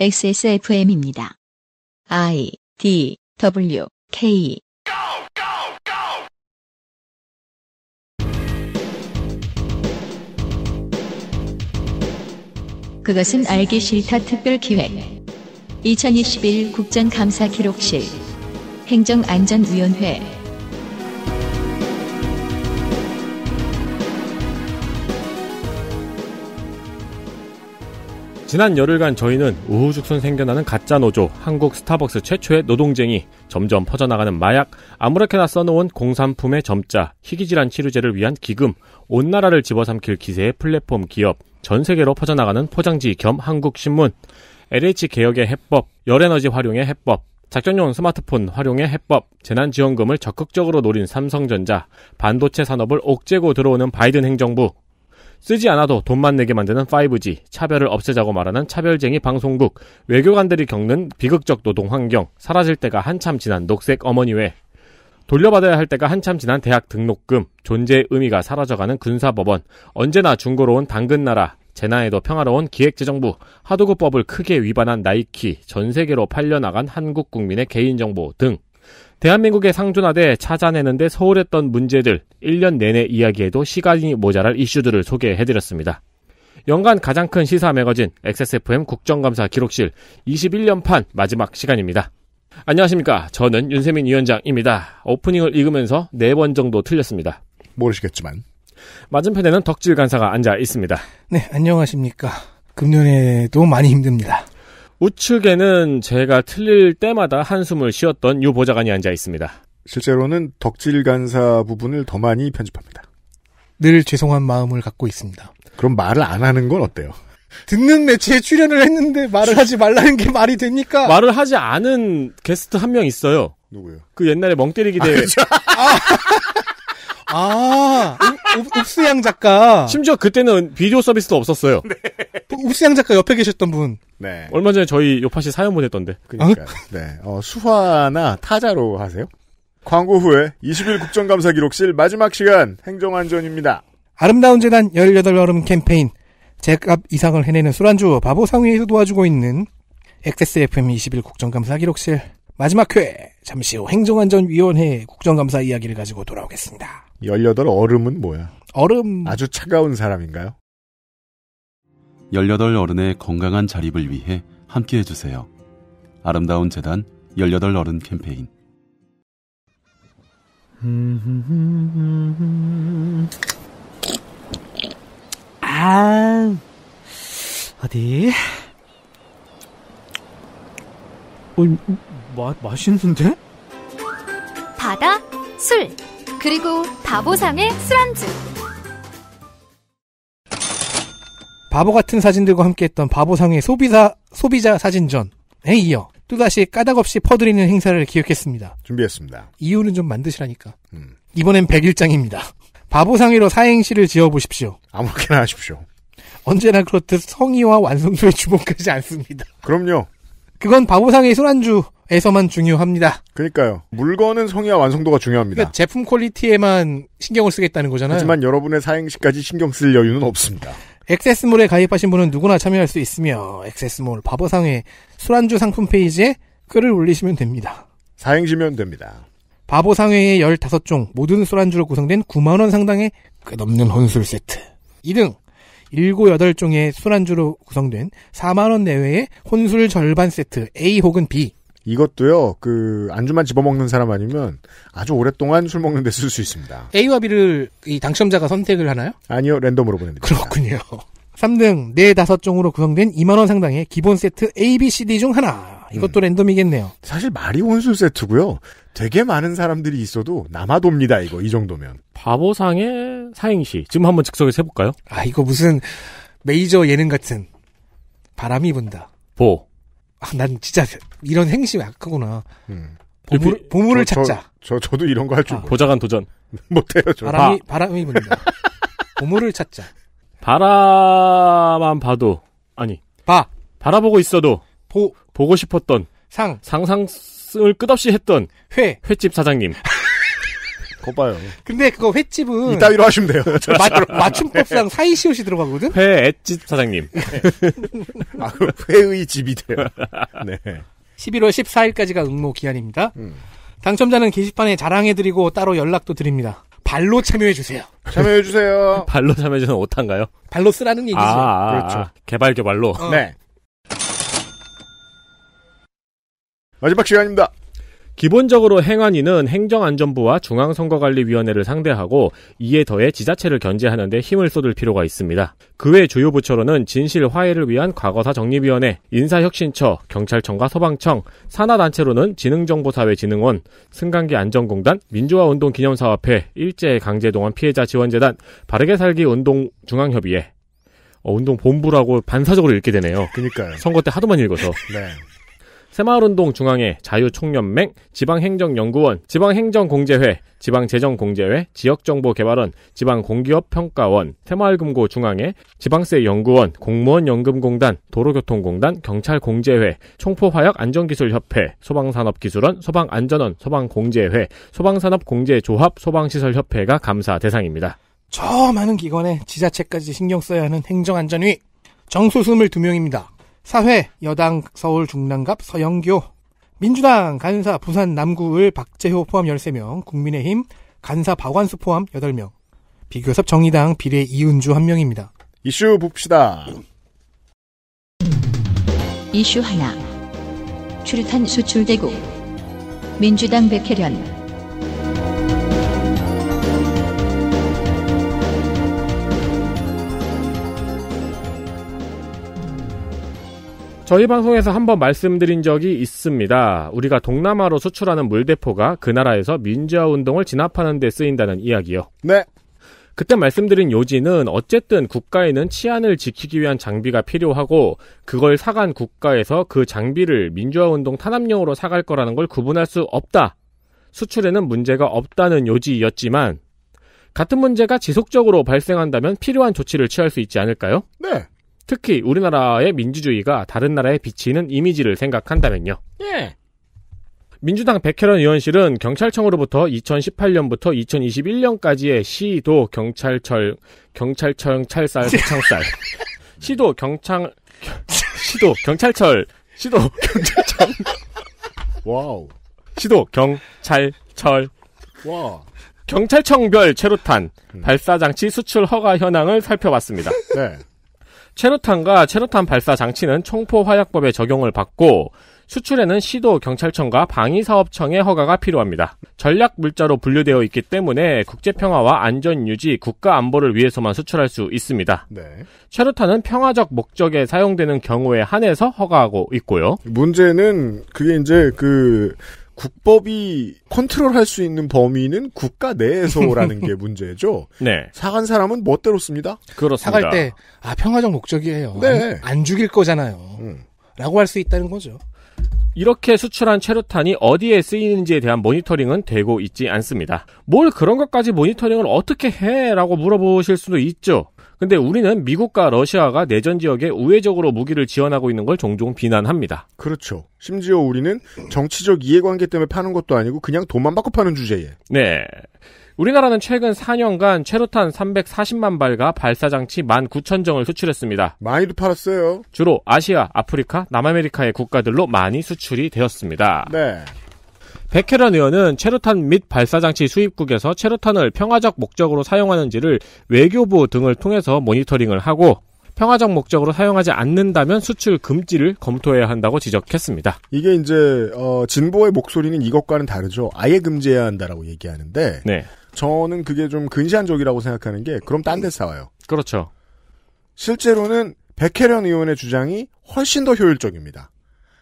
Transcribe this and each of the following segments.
XSFM입니다. I D W K 그것은 알기 싫다 특별 기획 2021 국정감사 기록실 행정안전위원회 지난 열흘간 저희는 우후죽순 생겨나는 가짜 노조, 한국 스타벅스 최초의 노동쟁이, 점점 퍼져나가는 마약, 아무렇게나 써놓은 공산품의 점자, 희귀질환 치료제를 위한 기금, 온 나라를 집어삼킬 기세의 플랫폼 기업, 전 세계로 퍼져나가는 포장지 겸 한국신문, LH 개혁의 해법, 열에너지 활용의 해법, 작전용 스마트폰 활용의 해법, 재난지원금을 적극적으로 노린 삼성전자, 반도체 산업을 옥죄고 들어오는 바이든 행정부, 쓰지 않아도 돈만 내게 만드는 5G, 차별을 없애자고 말하는 차별쟁이 방송국, 외교관들이 겪는 비극적 노동 환경, 사라질 때가 한참 지난 녹색 어머니회, 돌려받아야 할 때가 한참 지난 대학 등록금, 존재의 의미가 사라져가는 군사법원, 언제나 중고로운 당근나라, 재난에도 평화로운 기획재정부, 하도급법을 크게 위반한 나이키, 전 세계로 팔려나간 한국 국민의 개인정보 등 대한민국의 상존하되 찾아내는데 소홀했던 문제들 1년 내내 이야기해도 시간이 모자랄 이슈들을 소개해드렸습니다. 연간 가장 큰 시사 매거진 XSFM 국정감사 기록실 21년판 마지막 시간입니다. 안녕하십니까. 저는 윤세민 위원장입니다. 오프닝을 읽으면서 4번 정도 틀렸습니다. 모르시겠지만. 맞은편에는 덕질 간사가 앉아 있습니다. 네, 안녕하십니까. 금년에도 많이 힘듭니다. 우측에는 제가 틀릴 때마다 한숨을 쉬었던 유 보좌관이 앉아 있습니다. 실제로는 덕질 간사 부분을 더 많이 편집합니다. 늘 죄송한 마음을 갖고 있습니다. 그럼 말을 안 하는 건 어때요? 듣는 매체에 출연을 했는데 말을 하지 말라는 게 말이 됩니까? 말을 하지 않은 게스트 한 명 있어요. 누구요? 그 옛날에 멍때리기 아, 대회. 아, 그렇죠? 아, 아, 옥수양 작가. 심지어 그때는 비디오 서비스도 없었어요. 네. 그 읍수양 작가 옆에 계셨던 분. 네. 얼마 전에 저희 요파 씨 사연 보냈던데. 그러니까. 아? 네. 어, 수화나 타자로 하세요? 광고 후에 20일 국정감사 기록실 마지막 시간 행정안전입니다. 아름다운 재단 18여름 캠페인 제값 이상을 해내는 술안주 바보상위에서 도와주고 있는 XSFM 21 국정감사 기록실 마지막 회 잠시 후 행정안전위원회 국정감사 이야기를 가지고 돌아오겠습니다. 18 얼음은 뭐야? 얼음 아주 차가운 사람인가요? 18 어른의 건강한 자립을 위해 함께 해주세요. 아름다운 재단 18 어른 캠페인 아 어디? 어, 마, 맛있는데? 바다, 술, 그리고 바보상의 술안주. 바보 같은 사진들과 함께했던 바보상의 소비자, 소비자 사진전에 이어 또다시 까닭없이 퍼드리는 행사를 기획했습니다. 준비했습니다. 이유는 좀 만드시라니까. 음. 이번엔 101장입니다. 바보상의로 사행시를 지어보십시오. 아무렇게나 하십시오. 언제나 그렇듯 성의와 완성도에 주목하지 않습니다. 그럼요. 그건 바보상의 술안주 에서만 중요합니다. 그러니까요. 물건은 성의와 완성도가 중요합니다. 그러니까 제품 퀄리티에만 신경을 쓰겠다는 거잖아요. 하지만 여러분의 사행시까지 신경 쓸 여유는 없습니다. 액세스몰에 가입하신 분은 누구나 참여할 수 있으며 액세스몰 바보상회 술안주 상품 페이지에 글을 올리시면 됩니다. 사행시면 됩니다. 바보상회의 15종 모든 술안주로 구성된 9만원 상당의 끝없는 혼술 세트 2등 7, 8종의 술안주로 구성된 4만원 내외의 혼술 절반 세트 A 혹은 B 이것도요, 그, 안주만 집어먹는 사람 아니면 아주 오랫동안 술 먹는데 쓸 수 있습니다. A와 B를 이 당첨자가 선택을 하나요? 아니요, 랜덤으로 보내드립니다. 그렇군요. 3등, 4, 5종으로 구성된 2만원 상당의 기본 세트 A, B, C, D 중 하나. 이것도 음. 랜덤이겠네요. 사실 말이 혼수 세트고요. 되게 많은 사람들이 있어도 남아돕니다, 이거. 이 정도면. 바보상의 사행시. 지금 한번 즉석에서 해볼까요? 아, 이거 무슨 메이저 예능 같은 바람이 분다. 보. 아, 난 진짜 이런 행심이 약하구나 음. 보물, 그 보물을 저, 찾자. 저, 저, 도 이런 거 할줄 아. 보자간 도전. 못해요, 저. 바람이, 아. 바람이 분다. 보물을 찾자. 바라만 봐도, 아니. 봐. 바라보고 있어도. 보. 보고 싶었던. 상. 상상을 끝없이 했던. 회. 횟집 사장님. 거봐요. 근데 그거 횟집은 이따위로 하시면 돼요. 마, 맞춤법상 사이시옷이 들어가거든. 회 횟집 사장님. 아 그럼 회의 집이 돼요. 네. 11월 14일까지가 응모 기한입니다. 음. 당첨자는 게시판에 자랑해드리고 따로 연락도 드립니다. 발로 참여해주세요. 참여해주세요. 발로 참여해주는 오탄가요? 발로 쓰라는 얘기죠. 아, 아, 아. 그렇죠. 개발개 발로. 어. 네. 마지막 시간입니다. 기본적으로 행안위는 행정안전부와 중앙선거관리위원회를 상대하고 이에 더해 지자체를 견제하는 데 힘을 쏟을 필요가 있습니다. 그 외 주요 부처로는 진실 화해를 위한 과거사 정립위원회, 인사혁신처, 경찰청과 소방청, 산하단체로는 지능정보사회진흥원, 승강기 안전공단, 민주화운동기념사업회, 일제강제동원 피해자 지원재단, 바르게 살기 운동 중앙협의회, 어, 운동 본부라고 반사적으로 읽게 되네요. 그니까요. 러 선거 때 하도만 읽어서. 네. 새마을운동 중앙회, 자유총연맹, 지방행정연구원, 지방행정공제회, 지방재정공제회, 지역정보개발원, 지방공기업평가원, 새마을금고 중앙회, 지방세연구원, 공무원연금공단, 도로교통공단, 경찰공제회, 총포화약안전기술협회, 소방산업기술원, 소방안전원, 소방공제회, 소방산업공제조합, 소방시설협회가 감사 대상입니다. 저 많은 기관에 지자체까지 신경 써야 하는 행정안전위 정소스물 두명입니다 사회 여당 서울 중랑갑 서영교 민주당 간사 부산 남구을 박재호 포함 13명 국민의힘 간사 박완수 포함 8명 비교섭 정의당 비례 이은주 1명입니다. 이슈 봅시다. 이슈 하나 출루탄 수출대국 민주당 백혜련 저희 방송에서 한번 말씀드린 적이 있습니다. 우리가 동남아로 수출하는 물대포가 그 나라에서 민주화 운동을 진압하는 데 쓰인다는 이야기요. 네. 그때 말씀드린 요지는 어쨌든 국가에는 치안을 지키기 위한 장비가 필요하고 그걸 사간 국가에서 그 장비를 민주화 운동 탄압용으로 사갈 거라는 걸 구분할 수 없다. 수출에는 문제가 없다는 요지였지만 같은 문제가 지속적으로 발생한다면 필요한 조치를 취할 수 있지 않을까요? 네. 특히 우리나라의 민주주의가 다른 나라에 비치는 이미지를 생각한다면요. 예. 민주당 백혜련 의원실은 경찰청으로부터 2018년부터 2021년까지의 시도 경찰청 경찰청 찰쌀 창쌀 시도 경찰 시도 경찰철 시도 경찰청 와우 시도 경찰철 와 경찰청별 최루탄 음. 발사 장치 수출 허가 현황을 살펴봤습니다. 네. 체르탄과 체르탄 발사 장치는 총포 화약법의 적용을 받고 수출에는 시도 경찰청과 방위사업청의 허가가 필요합니다. 전략 물자로 분류되어 있기 때문에 국제 평화와 안전 유지, 국가 안보를 위해서만 수출할 수 있습니다. 네. 체르탄은 평화적 목적에 사용되는 경우에 한해서 허가하고 있고요. 문제는 그게 이제 그 국법이 컨트롤할 수 있는 범위는 국가 내에서라는 게 문제죠. 네. 사간 사람은 멋대로 씁니다. 그렇습니다. 사갈 때 아 평화적 목적이에요. 네. 안, 안 죽일 거잖아요. 음. 라고 할 수 있다는 거죠. 이렇게 수출한 체류탄이 어디에 쓰이는지에 대한 모니터링은 되고 있지 않습니다. 뭘 그런 것까지 모니터링을 어떻게 해? 라고 물어보실 수도 있죠. 근데 우리는 미국과 러시아가 내전 지역에 우회적으로 무기를 지원하고 있는 걸 종종 비난합니다. 그렇죠. 심지어 우리는 정치적 이해관계 때문에 파는 것도 아니고 그냥 돈만 받고 파는 주제에. 네. 우리나라는 최근 4년간 최루탄 340만 발과 발사장치 19,000정을 수출했습니다. 많이도 팔았어요. 주로 아시아, 아프리카, 남아메리카의 국가들로 많이 수출이 되었습니다. 네. 백혜란 의원은 체르탄 및 발사장치 수입국에서 체르탄을 평화적 목적으로 사용하는지를 외교부 등을 통해서 모니터링을 하고 평화적 목적으로 사용하지 않는다면 수출 금지를 검토해야 한다고 지적했습니다. 이게 이제 어, 진보의 목소리는 이것과는 다르죠. 아예 금지해야 한다라고 얘기하는데 네. 저는 그게 좀 근시안적이라고 생각하는 게 그럼 딴 데싸워요 그렇죠. 실제로는 백혜련 의원의 주장이 훨씬 더 효율적입니다.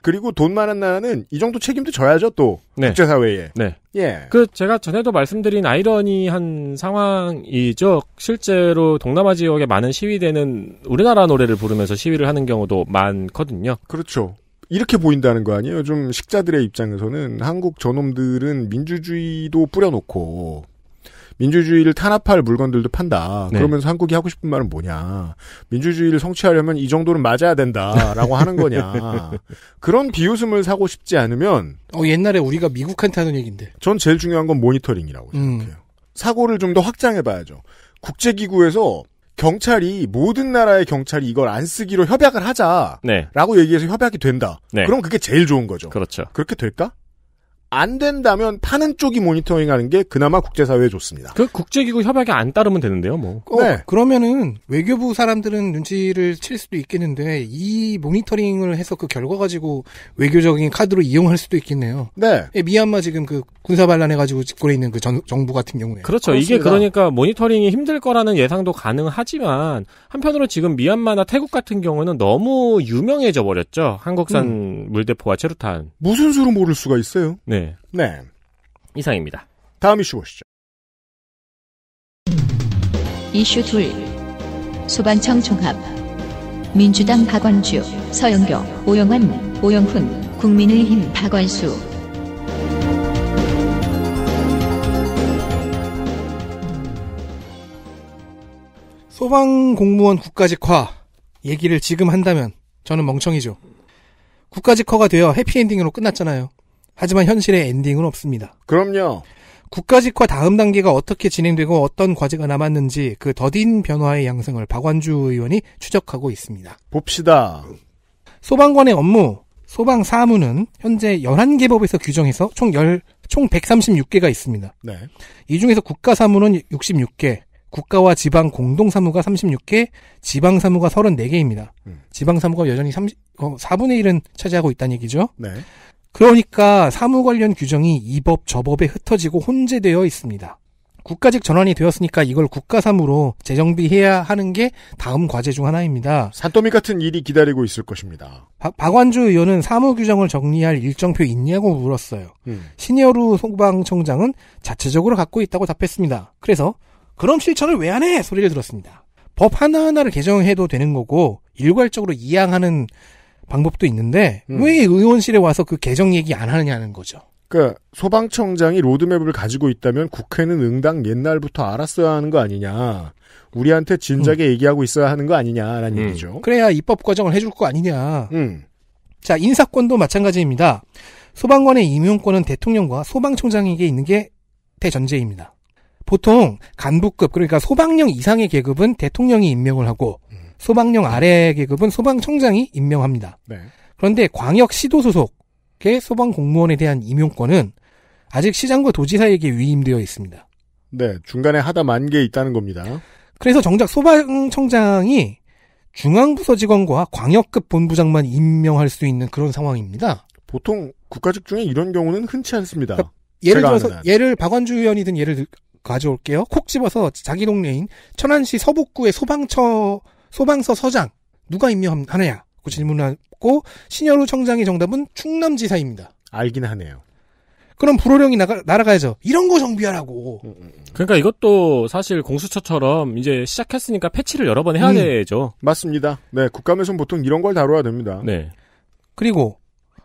그리고 돈 많은 나라는 이 정도 책임도 져야죠 또 네. 국제사회에. 네. 예. 그 제가 전에도 말씀드린 아이러니한 상황이죠. 실제로 동남아 지역에 많은 시위대는 우리나라 노래를 부르면서 시위를 하는 경우도 많거든요. 그렇죠. 이렇게 보인다는 거 아니에요? 좀 식자들의 입장에서는 한국 저놈들은 민주주의도 뿌려놓고 민주주의를 탄압할 물건들도 판다. 네. 그러면서 한국이 하고 싶은 말은 뭐냐. 민주주의를 성취하려면 이 정도는 맞아야 된다라고 하는 거냐. 그런 비웃음을 사고 싶지 않으면 어, 옛날에 우리가 미국한테 하는 얘기인데. 전 제일 중요한 건 모니터링이라고 음. 생각해요. 음. 사고를 좀 더 확장해 봐야죠. 국제기구에서 경찰이 모든 나라의 경찰이 이걸 안 쓰기로 협약을 하자라고 네. 얘기해서 협약이 된다. 네. 그럼 그게 제일 좋은 거죠. 그렇죠. 그렇게 될까? 안 된다면 파는 쪽이 모니터링하는 게 그나마 국제사회에 좋습니다. 그 국제기구 협약에 안 따르면 되는데요, 뭐. 어, 네. 그러면은 외교부 사람들은 눈치를 칠 수도 있겠는데 이 모니터링을 해서 그 결과 가지고 외교적인 카드로 이용할 수도 있겠네요. 네. 예, 미얀마 지금 그 군사 반란해 가지고 집권해 있는 그 전, 정부 같은 경우에. 그렇죠. 그렇습니다. 이게 그러니까 모니터링이 힘들 거라는 예상도 가능하지만 한편으로 지금 미얀마나 태국 같은 경우는 너무 유명해져 버렸죠. 한국산 음. 물대포와 체류탄. 무슨 수로 모를 수가 있어요? 네. 네. 네. 이상입니다. 다음 이슈 보시죠. 이슈 둘 소방청 종합 민주당 박원주, 서영교, 오영환, 오영훈, 국민의힘 박원수 소방 공무원 국가직화 얘기를 지금 한다면 저는 멍청이죠. 국가직화가 되어 해피엔딩으로 끝났잖아요. 하지만 현실의 엔딩은 없습니다. 그럼요. 국가직과 다음 단계가 어떻게 진행되고 어떤 과제가 남았는지 그 더딘 변화의 양상을 박완주 의원이 추적하고 있습니다. 봅시다. 소방관의 업무, 소방 사무는 현재 11개법에서 규정해서 총 10, 총 136개가 있습니다. 네. 이 중에서 국가 사무는 66개, 국가와 지방 공동 사무가 36개, 지방 사무가 34개입니다. 음. 지방 사무가 여전히 30, 어, 4분의 1은 차지하고 있다는 얘기죠. 네. 그러니까 사무 관련 규정이 이 법저 법에 흩어지고 혼재되어 있습니다. 국가직 전환이 되었으니까 이걸 국가사무로 재정비해야 하는 게 다음 과제 중 하나입니다. 산더미 같은 일이 기다리고 있을 것입니다. 바, 박완주 의원은 사무 규정을 정리할 일정표 있냐고 물었어요. 음. 신여루 소방청장은 자체적으로 갖고 있다고 답했습니다. 그래서 그럼 실천을 왜 안 해? 소리를 들었습니다. 법 하나하나를 개정해도 되는 거고 일괄적으로 이양하는 방법도 있는데 음. 왜 의원실에 와서 그 개정 얘기 안 하느냐는 거죠. 그러니까 소방청장이 로드맵을 가지고 있다면 국회는 응당 옛날부터 알았어야 하는 거 아니냐. 우리한테 진작에 음. 얘기하고 있어야 하는 거 아니냐라는 음. 얘기죠. 그래야 입법 과정을 해줄 거 아니냐. 음. 자 인사권도 마찬가지입니다. 소방관의 임용권은 대통령과 소방청장에게 있는 게 대전제입니다. 보통 간부급 그러니까 소방령 이상의 계급은 대통령이 임명을 하고 음. 소방령 아래 계급은 소방청장이 임명합니다. 네. 그런데 광역시도 소속의 소방공무원에 대한 임용권은 아직 시장과 도지사에게 위임되어 있습니다. 네, 중간에 하다 만개 있다는 겁니다. 그래서 정작 소방청장이 중앙부서 직원과 광역급 본부장만 임명할 수 있는 그런 상황입니다. 보통 국가직 중에 이런 경우는 흔치 않습니다. 그러니까 예를 들어서 예를 박원주 의원이 든 예를 가져올게요. 콕 집어서 자기 동네인 천안시 서북구의 소방청 소방서 서장 누가 임명하느냐? 고 그 질문하고 신여루 청장의 정답은 충남지사입니다. 알긴 하네요. 그럼 불호령이 나가, 날아가야죠. 이런 거 정비하라고. 음, 음, 음. 그러니까 이것도 사실 공수처처럼 이제 시작했으니까 패치를 여러 번 해야 음. 되죠. 맞습니다. 네, 국감에서는 보통 이런 걸 다뤄야 됩니다. 네. 그리고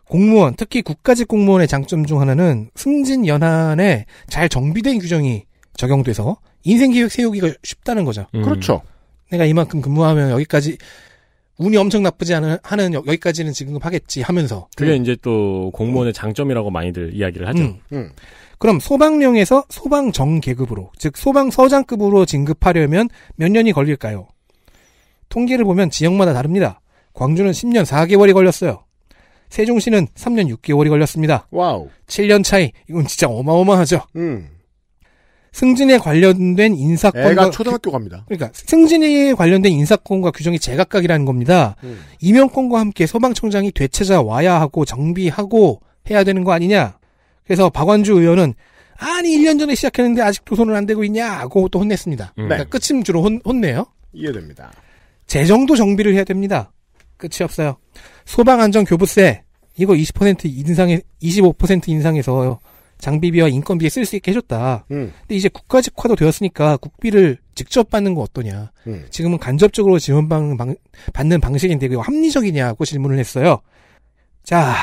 공무원, 특히 국가직 공무원의 장점 중 하나는 승진 연한에 잘 정비된 규정이 적용돼서 인생 계획 세우기가 쉽다는 거죠. 음. 그렇죠. 내가 이만큼 근무하면 여기까지 운이 엄청 나쁘지 않은 하는 여기까지는 지금하겠지 하면서 그게 음. 이제 또 공무원의 음. 장점이라고 많이들 이야기를 하죠. 음. 음. 그럼 소방령에서 소방정 계급으로 즉 소방서장급으로 진급하려면 몇 년이 걸릴까요? 통계를 보면 지역마다 다릅니다. 광주는 10년 4개월이 걸렸어요. 세종시는 3년 6개월이 걸렸습니다. 와우. 7년 차이 이건 진짜 어마어마하죠. 음. 승진에 관련된 인사권과 애가 그 초등학교 갑니다. 그러니까 승진에 관련된 인사권과 규정이 제각각이라는 겁니다. 음. 임용권과 함께 소방청장이 되찾아 와야 하고 정비하고 해야 되는 거 아니냐. 그래서 박완주 의원은 아니 1년 전에 시작했는데 아직도 손을 안 대고 있냐고 또 혼냈습니다. 음. 그러니까 네. 끝임 주로 혼, 혼내요. 이해됩니다. 재정도 정비를 해야 됩니다. 끝이 없어요. 소방안전교부세 이거 20% 인상에 25% 인상해서 장비비와 인건비에 쓸 수 있게 해줬다. 음. 근데 이제 국가직화도 되었으니까 국비를 직접 받는 거 어떠냐. 음. 지금은 간접적으로 지원 방, 방, 받는 방식인데 그게 합리적이냐고 질문을 했어요. 자,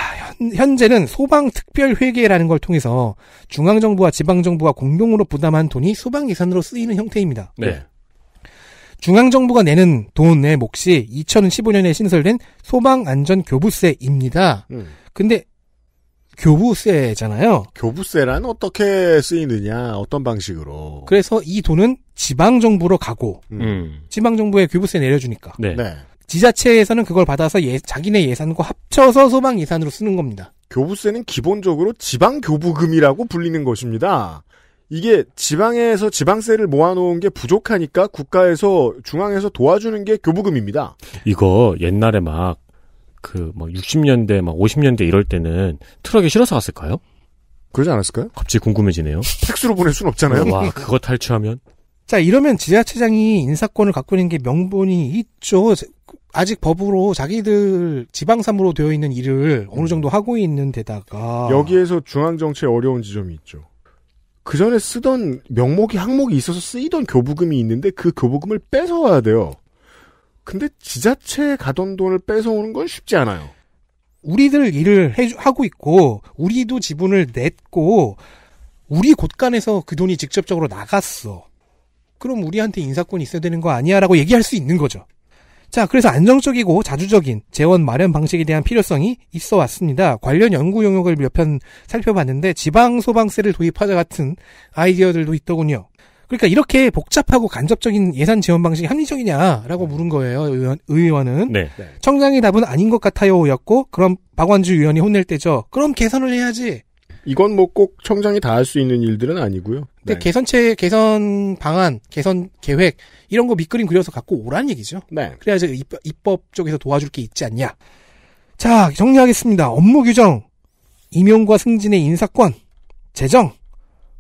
현, 재는 소방특별회계라는 걸 통해서 중앙정부와 지방정부가 공동으로 부담한 돈이 소방예산으로 쓰이는 형태입니다. 네. 중앙정부가 내는 돈의 몫이 2015년에 신설된 소방안전교부세입니다. 음. 근데 교부세잖아요. 교부세란 어떻게 쓰이느냐, 어떤 방식으로. 그래서 이 돈은 지방정부로 가고, 음. 음. 지방정부에 교부세 내려주니까. 네. 네. 지자체에서는 그걸 받아서 예, 자기네 예산과 합쳐서 소방 예산으로 쓰는 겁니다. 교부세는 기본적으로 지방교부금이라고 불리는 것입니다. 이게 지방에서 지방세를 모아놓은 게 부족하니까 국가에서 중앙에서 도와주는 게 교부금입니다. 이거 옛날에 막 그뭐 60년대 막 50년대 이럴 때는 트럭에 실어서 갔을까요? 그러지 않았을까요? 갑자기 궁금해지네요. 팩스로 보낼 순 없잖아요. 와 그거 탈취하면 자 이러면 지자체장이 인사권을 갖고 있는 게 명분이 있죠. 아직 법으로 자기들 지방삼으로 되어 있는 일을 어느 정도 하고 있는 데다가 여기에서 중앙정치의 어려운 지점이 있죠. 그 전에 쓰던 명목이 항목이 있어서 쓰이던 교부금이 있는데 그 교부금을 뺏어와야 돼요. 근데 지자체에 가던 돈을 뺏어오는 건 쉽지 않아요. 우리들 일을 해, 하고 있고 우리도 지분을 냈고 우리 곳간에서 그 돈이 직접적으로 나갔어. 그럼 우리한테 인사권이 있어야 되는 거 아니야라고 얘기할 수 있는 거죠. 자, 그래서 안정적이고 자주적인 재원 마련 방식에 대한 필요성이 있어 왔습니다. 관련 연구 용역을몇 편 살펴봤는데 지방 소방세를 도입하자 같은 아이디어들도 있더군요. 그러니까 이렇게 복잡하고 간접적인 예산 지원 방식이 합리적이냐라고 네. 물은 거예요. 의원, 의원은 네. 네. 청장의 답은 아닌 것 같아요였고 그럼 박원주 의원이 혼낼 때죠. 그럼 개선을 해야지. 이건 뭐 꼭 청장이 다 할 수 있는 일들은 아니고요. 근데 네. 개선체 개선 방안, 개선 계획 이런 거 밑그림 그려서 갖고 오란 얘기죠. 네. 그래야지 입법 쪽에서 도와줄 게 있지 않냐. 자 정리하겠습니다. 업무 규정, 임용과 승진의 인사권, 재정,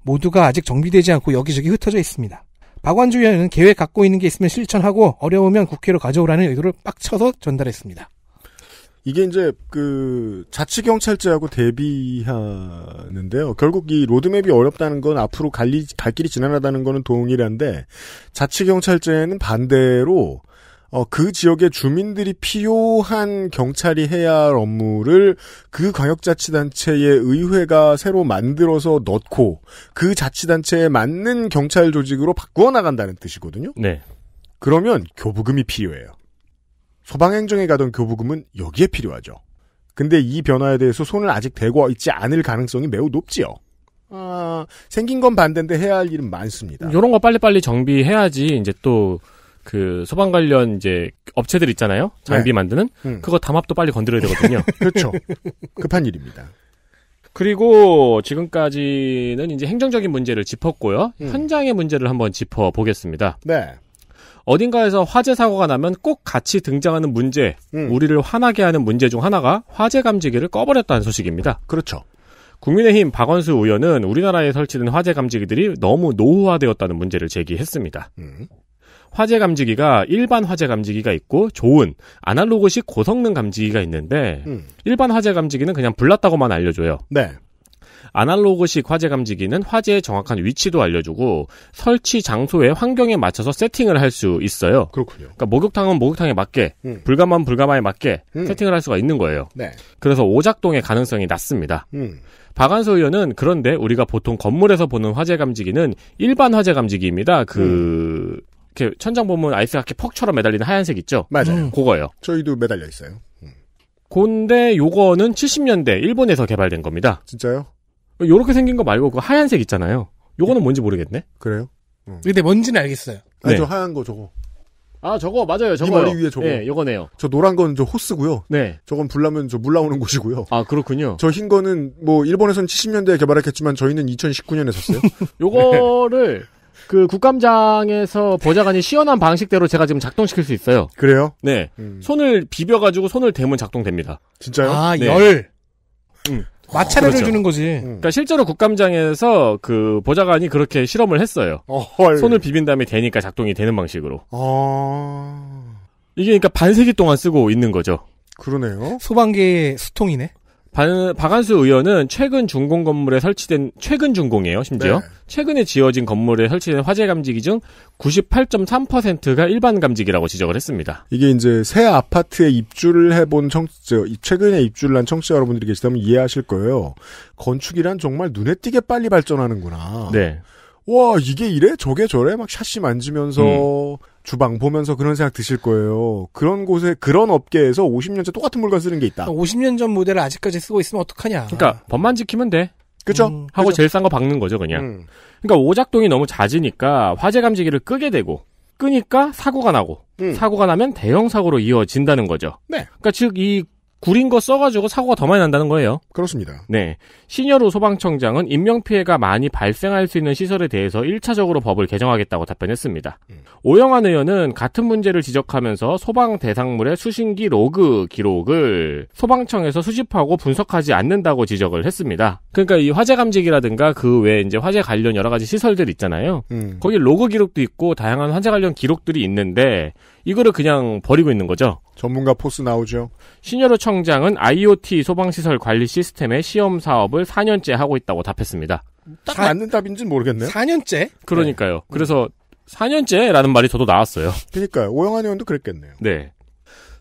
모두가 아직 정비되지 않고 여기저기 흩어져 있습니다. 박완주 의원은 계획 갖고 있는 게 있으면 실천하고 어려우면 국회로 가져오라는 의도를 빡쳐서 전달했습니다. 이게 이제 그 자치 경찰제하고 대비하는데요. 결국 이 로드맵이 어렵다는 건 앞으로 갈리, 갈 길이 지난하다는 거는 동일한데 자치 경찰제는 반대로 어, 그 지역의 주민들이 필요한 경찰이 해야 할 업무를 그 광역자치단체의 의회가 새로 만들어서 넣고 그 자치단체에 맞는 경찰 조직으로 바꾸어 나간다는 뜻이거든요. 네. 그러면 교부금이 필요해요. 소방행정에 가던 교부금은 여기에 필요하죠. 근데 이 변화에 대해서 손을 아직 대고 있지 않을 가능성이 매우 높지요. 아, 생긴 건 반대인데 해야 할 일은 많습니다. 이런 거 빨리빨리 정비해야지 이제 또그 소방 관련 이제 업체들 있잖아요. 장비 네. 만드는 음. 그거 담합도 빨리 건드려야 되거든요. 그렇죠. 급한 일입니다. 그리고 지금까지는 이제 행정적인 문제를 짚었고요. 음. 현장의 문제를 한번 짚어 보겠습니다. 네. 어딘가에서 화재 사고가 나면 꼭 같이 등장하는 문제, 음. 우리를 화나게 하는 문제 중 하나가 화재 감지기를 꺼버렸다는 소식입니다. 그렇죠. 국민의힘 박원수 의원은 우리나라에 설치된 화재 감지기들이 너무 노후화되었다는 문제를 제기했습니다. 음. 화재 감지기가 일반 화재 감지기가 있고 좋은 아날로그식 고성능 감지기가 있는데 음. 일반 화재 감지기는 그냥 불났다고만 알려줘요. 네. 아날로그식 화재 감지기는 화재의 정확한 위치도 알려주고 설치 장소의 환경에 맞춰서 세팅을 할 수 있어요. 그렇군요. 그러니까 목욕탕은 목욕탕에 맞게, 음. 불가마는 불가마에 맞게 음. 세팅을 할 수가 있는 거예요. 네. 그래서 오작동의 가능성이 낮습니다. 음. 박한소 의원은 그런데 우리가 보통 건물에서 보는 화재 감지기는 일반 화재 감지기입니다. 그 음. 이렇게 천장 보면 아이스하키 퍽처럼 매달리는 하얀색 있죠? 맞아요. 음. 그거예요. 저희도 매달려 있어요. 음. 근데 요거는 70년대 일본에서 개발된 겁니다. 진짜요? 요렇게 생긴 거 말고 그 하얀색 있잖아요. 요거는 뭔지 모르겠네. 그래요? 음. 근데 뭔지는 알겠어요. 아, 네. 저 하얀 거 저거. 아, 저거 맞아요. 저거 머리 위에 저거. 네, 요거네요. 저 노란 건 저 호스고요. 네. 저건 불나면 저 물 나오는 곳이고요. 아, 그렇군요. 저 흰 거는 뭐일본에서는 70년대에 개발했겠지만 저희는 2019년에 샀어요. 요거를 그 국감장에서 보좌관이 시원한 방식대로 제가 지금 작동시킬 수 있어요. 그래요? 네. 음. 손을 비벼가지고 손을 대면 작동됩니다. 진짜요? 아, 네. 열. 음. 마찰을 그렇죠. 주는 거지. 음. 그러니까 실제로 국감장에서 그 보좌관이 그렇게 실험을 했어요. 어 손을 비빈 다음에 대니까 작동이 되는 방식으로. 어... 이게 그러니까 반세기 동안 쓰고 있는 거죠. 그러네요. 소방계의 수통이네. 박한수 의원은 최근 준공 건물에 설치된 최근 준공이에요 심지어 네. 최근에 지어진 건물에 설치된 화재 감지기 중 98.3%가 일반 감지기라고 지적을 했습니다. 이게 이제 새 아파트에 입주를 해본 청 최근에 입주를 한 청취자 여러분들이 계시다면 이해하실 거예요. 건축이란 정말 눈에 띄게 빨리 발전하는구나. 네. 와 이게 이래 저게 저래 막 샷시 만지면서 음. 주방 보면서 그런 생각 드실 거예요. 그런 곳에 그런 업계에서 50년째 똑같은 물건 쓰는 게 있다. 50년 전 모델을 아직까지 쓰고 있으면 어떡하냐. 그러니까 법만 지키면 돼. 그죠? 음, 하고 그쵸? 제일 싼 거 박는 거죠, 그냥. 음. 그러니까 오작동이 너무 잦으니까 화재 감지기를 끄게 되고 끄니까 사고가 나고 음. 사고가 나면 대형 사고로 이어진다는 거죠. 네. 그러니까 즉이 구린 거 써가지고 사고가 더 많이 난다는 거예요. 그렇습니다. 네. 신여로 소방청장은 인명피해가 많이 발생할 수 있는 시설에 대해서 1차적으로 법을 개정하겠다고 답변했습니다. 음. 오영환 의원은 같은 문제를 지적하면서 소방 대상물의 수신기 로그 기록을 소방청에서 수집하고 분석하지 않는다고 지적을 했습니다. 그러니까 이 화재 감지기라든가 그 외에 이제 화재 관련 여러 가지 시설들 있잖아요. 음. 거기 로그 기록도 있고 다양한 화재 관련 기록들이 있는데 이거를 그냥 버리고 있는 거죠. 전문가 포스 나오죠. 신여로 청장은 IoT 소방시설 관리 시스템의 시험 사업을 4년째 하고 있다고 답했습니다. 딱 맞는 답인지는 모르겠네요. 4년째? 그러니까요. 네. 그래서 4년째라는 말이 저도 나왔어요. 그러니까요. 오영환 의원도 그랬겠네요. 네.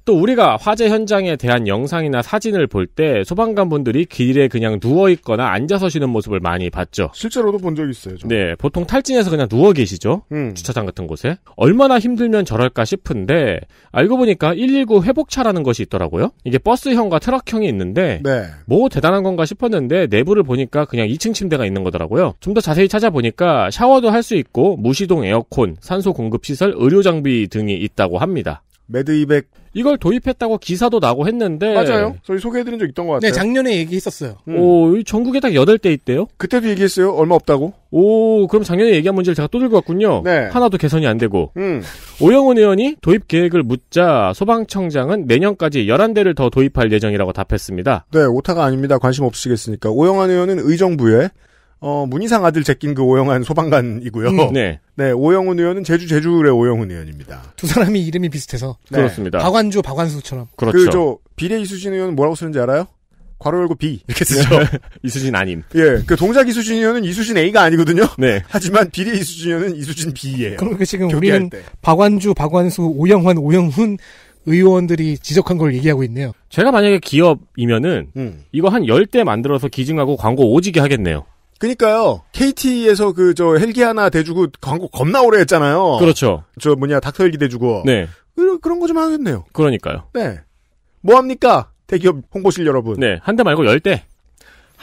또 우리가 화재 현장에 대한 영상이나 사진을 볼 때 소방관분들이 길에 그냥 누워 있거나 앉아서 쉬는 모습을 많이 봤죠. 실제로도 본 적 있어요. 저. 네, 보통 탈진해서 그냥 누워 계시죠. 음. 주차장 같은 곳에 얼마나 힘들면 저럴까 싶은데 알고 보니까 119 회복차라는 것이 있더라고요. 이게 버스형과 트럭형이 있는데 네. 뭐 대단한 건가 싶었는데 내부를 보니까 그냥 2층 침대가 있는 거더라고요. 좀 더 자세히 찾아보니까 샤워도 할 수 있고 무시동 에어컨, 산소 공급 시설, 의료 장비 등이 있다고 합니다. 매드 이백 이걸 도입했다고 기사도 나고 했는데 맞아요. 저희 소개해드린 적 있던 것 네, 같아요. 네, 작년에 얘기했었어요. 음. 오, 전국에 딱 8대 있대요? 그때도 얘기했어요. 얼마 없다고. 오, 그럼 작년에 얘기한 문제를 제가 또 들고 왔군요. 네. 하나도 개선이 안 되고. 음. 오영훈 의원이 도입 계획을 묻자 소방청장은 내년까지 11대를 더 도입할 예정이라고 답했습니다. 네, 오타가 아닙니다. 관심 없으시겠으니까. 오영환 의원은 의정부에 어, 문희상 아들 제낀 그오영환 소방관이고요. 음, 네. 네, 오영훈 의원은 제주 제주의 오영훈 의원입니다. 두 사람이 이름이 비슷해서. 네. 그렇습니다. 박완주, 박완수처럼. 그렇죠. 그, 저, 비례 이수진 의원은 뭐라고 쓰는지 알아요? 괄호 열고 B. 이렇게 쓰죠. 네. 이수진 아님. 예. 그 동작 이수진 의원은 이수진 A가 아니거든요. 네. 하지만 비례 이수진 의원은 이수진 B예요. 그러니까 지금 우리는 때. 박완주, 박완수, 오영환, 오영훈 의원들이 지적한 걸 얘기하고 있네요. 제가 만약에 기업이면은 음. 이거 한 열 대 만들어서 기증하고 광고 오지게 하겠네요. 그니까요. KT에서 그 저 헬기 하나 대주고 광고 겁나 오래 했잖아요. 그렇죠. 저 뭐냐 닥터 헬기 대주고. 네. 그, 그런 그런 거 좀 하겠네요. 그러니까요. 네. 뭐 합니까? 대기업 홍보실 여러분. 네. 한 대 말고 열 대.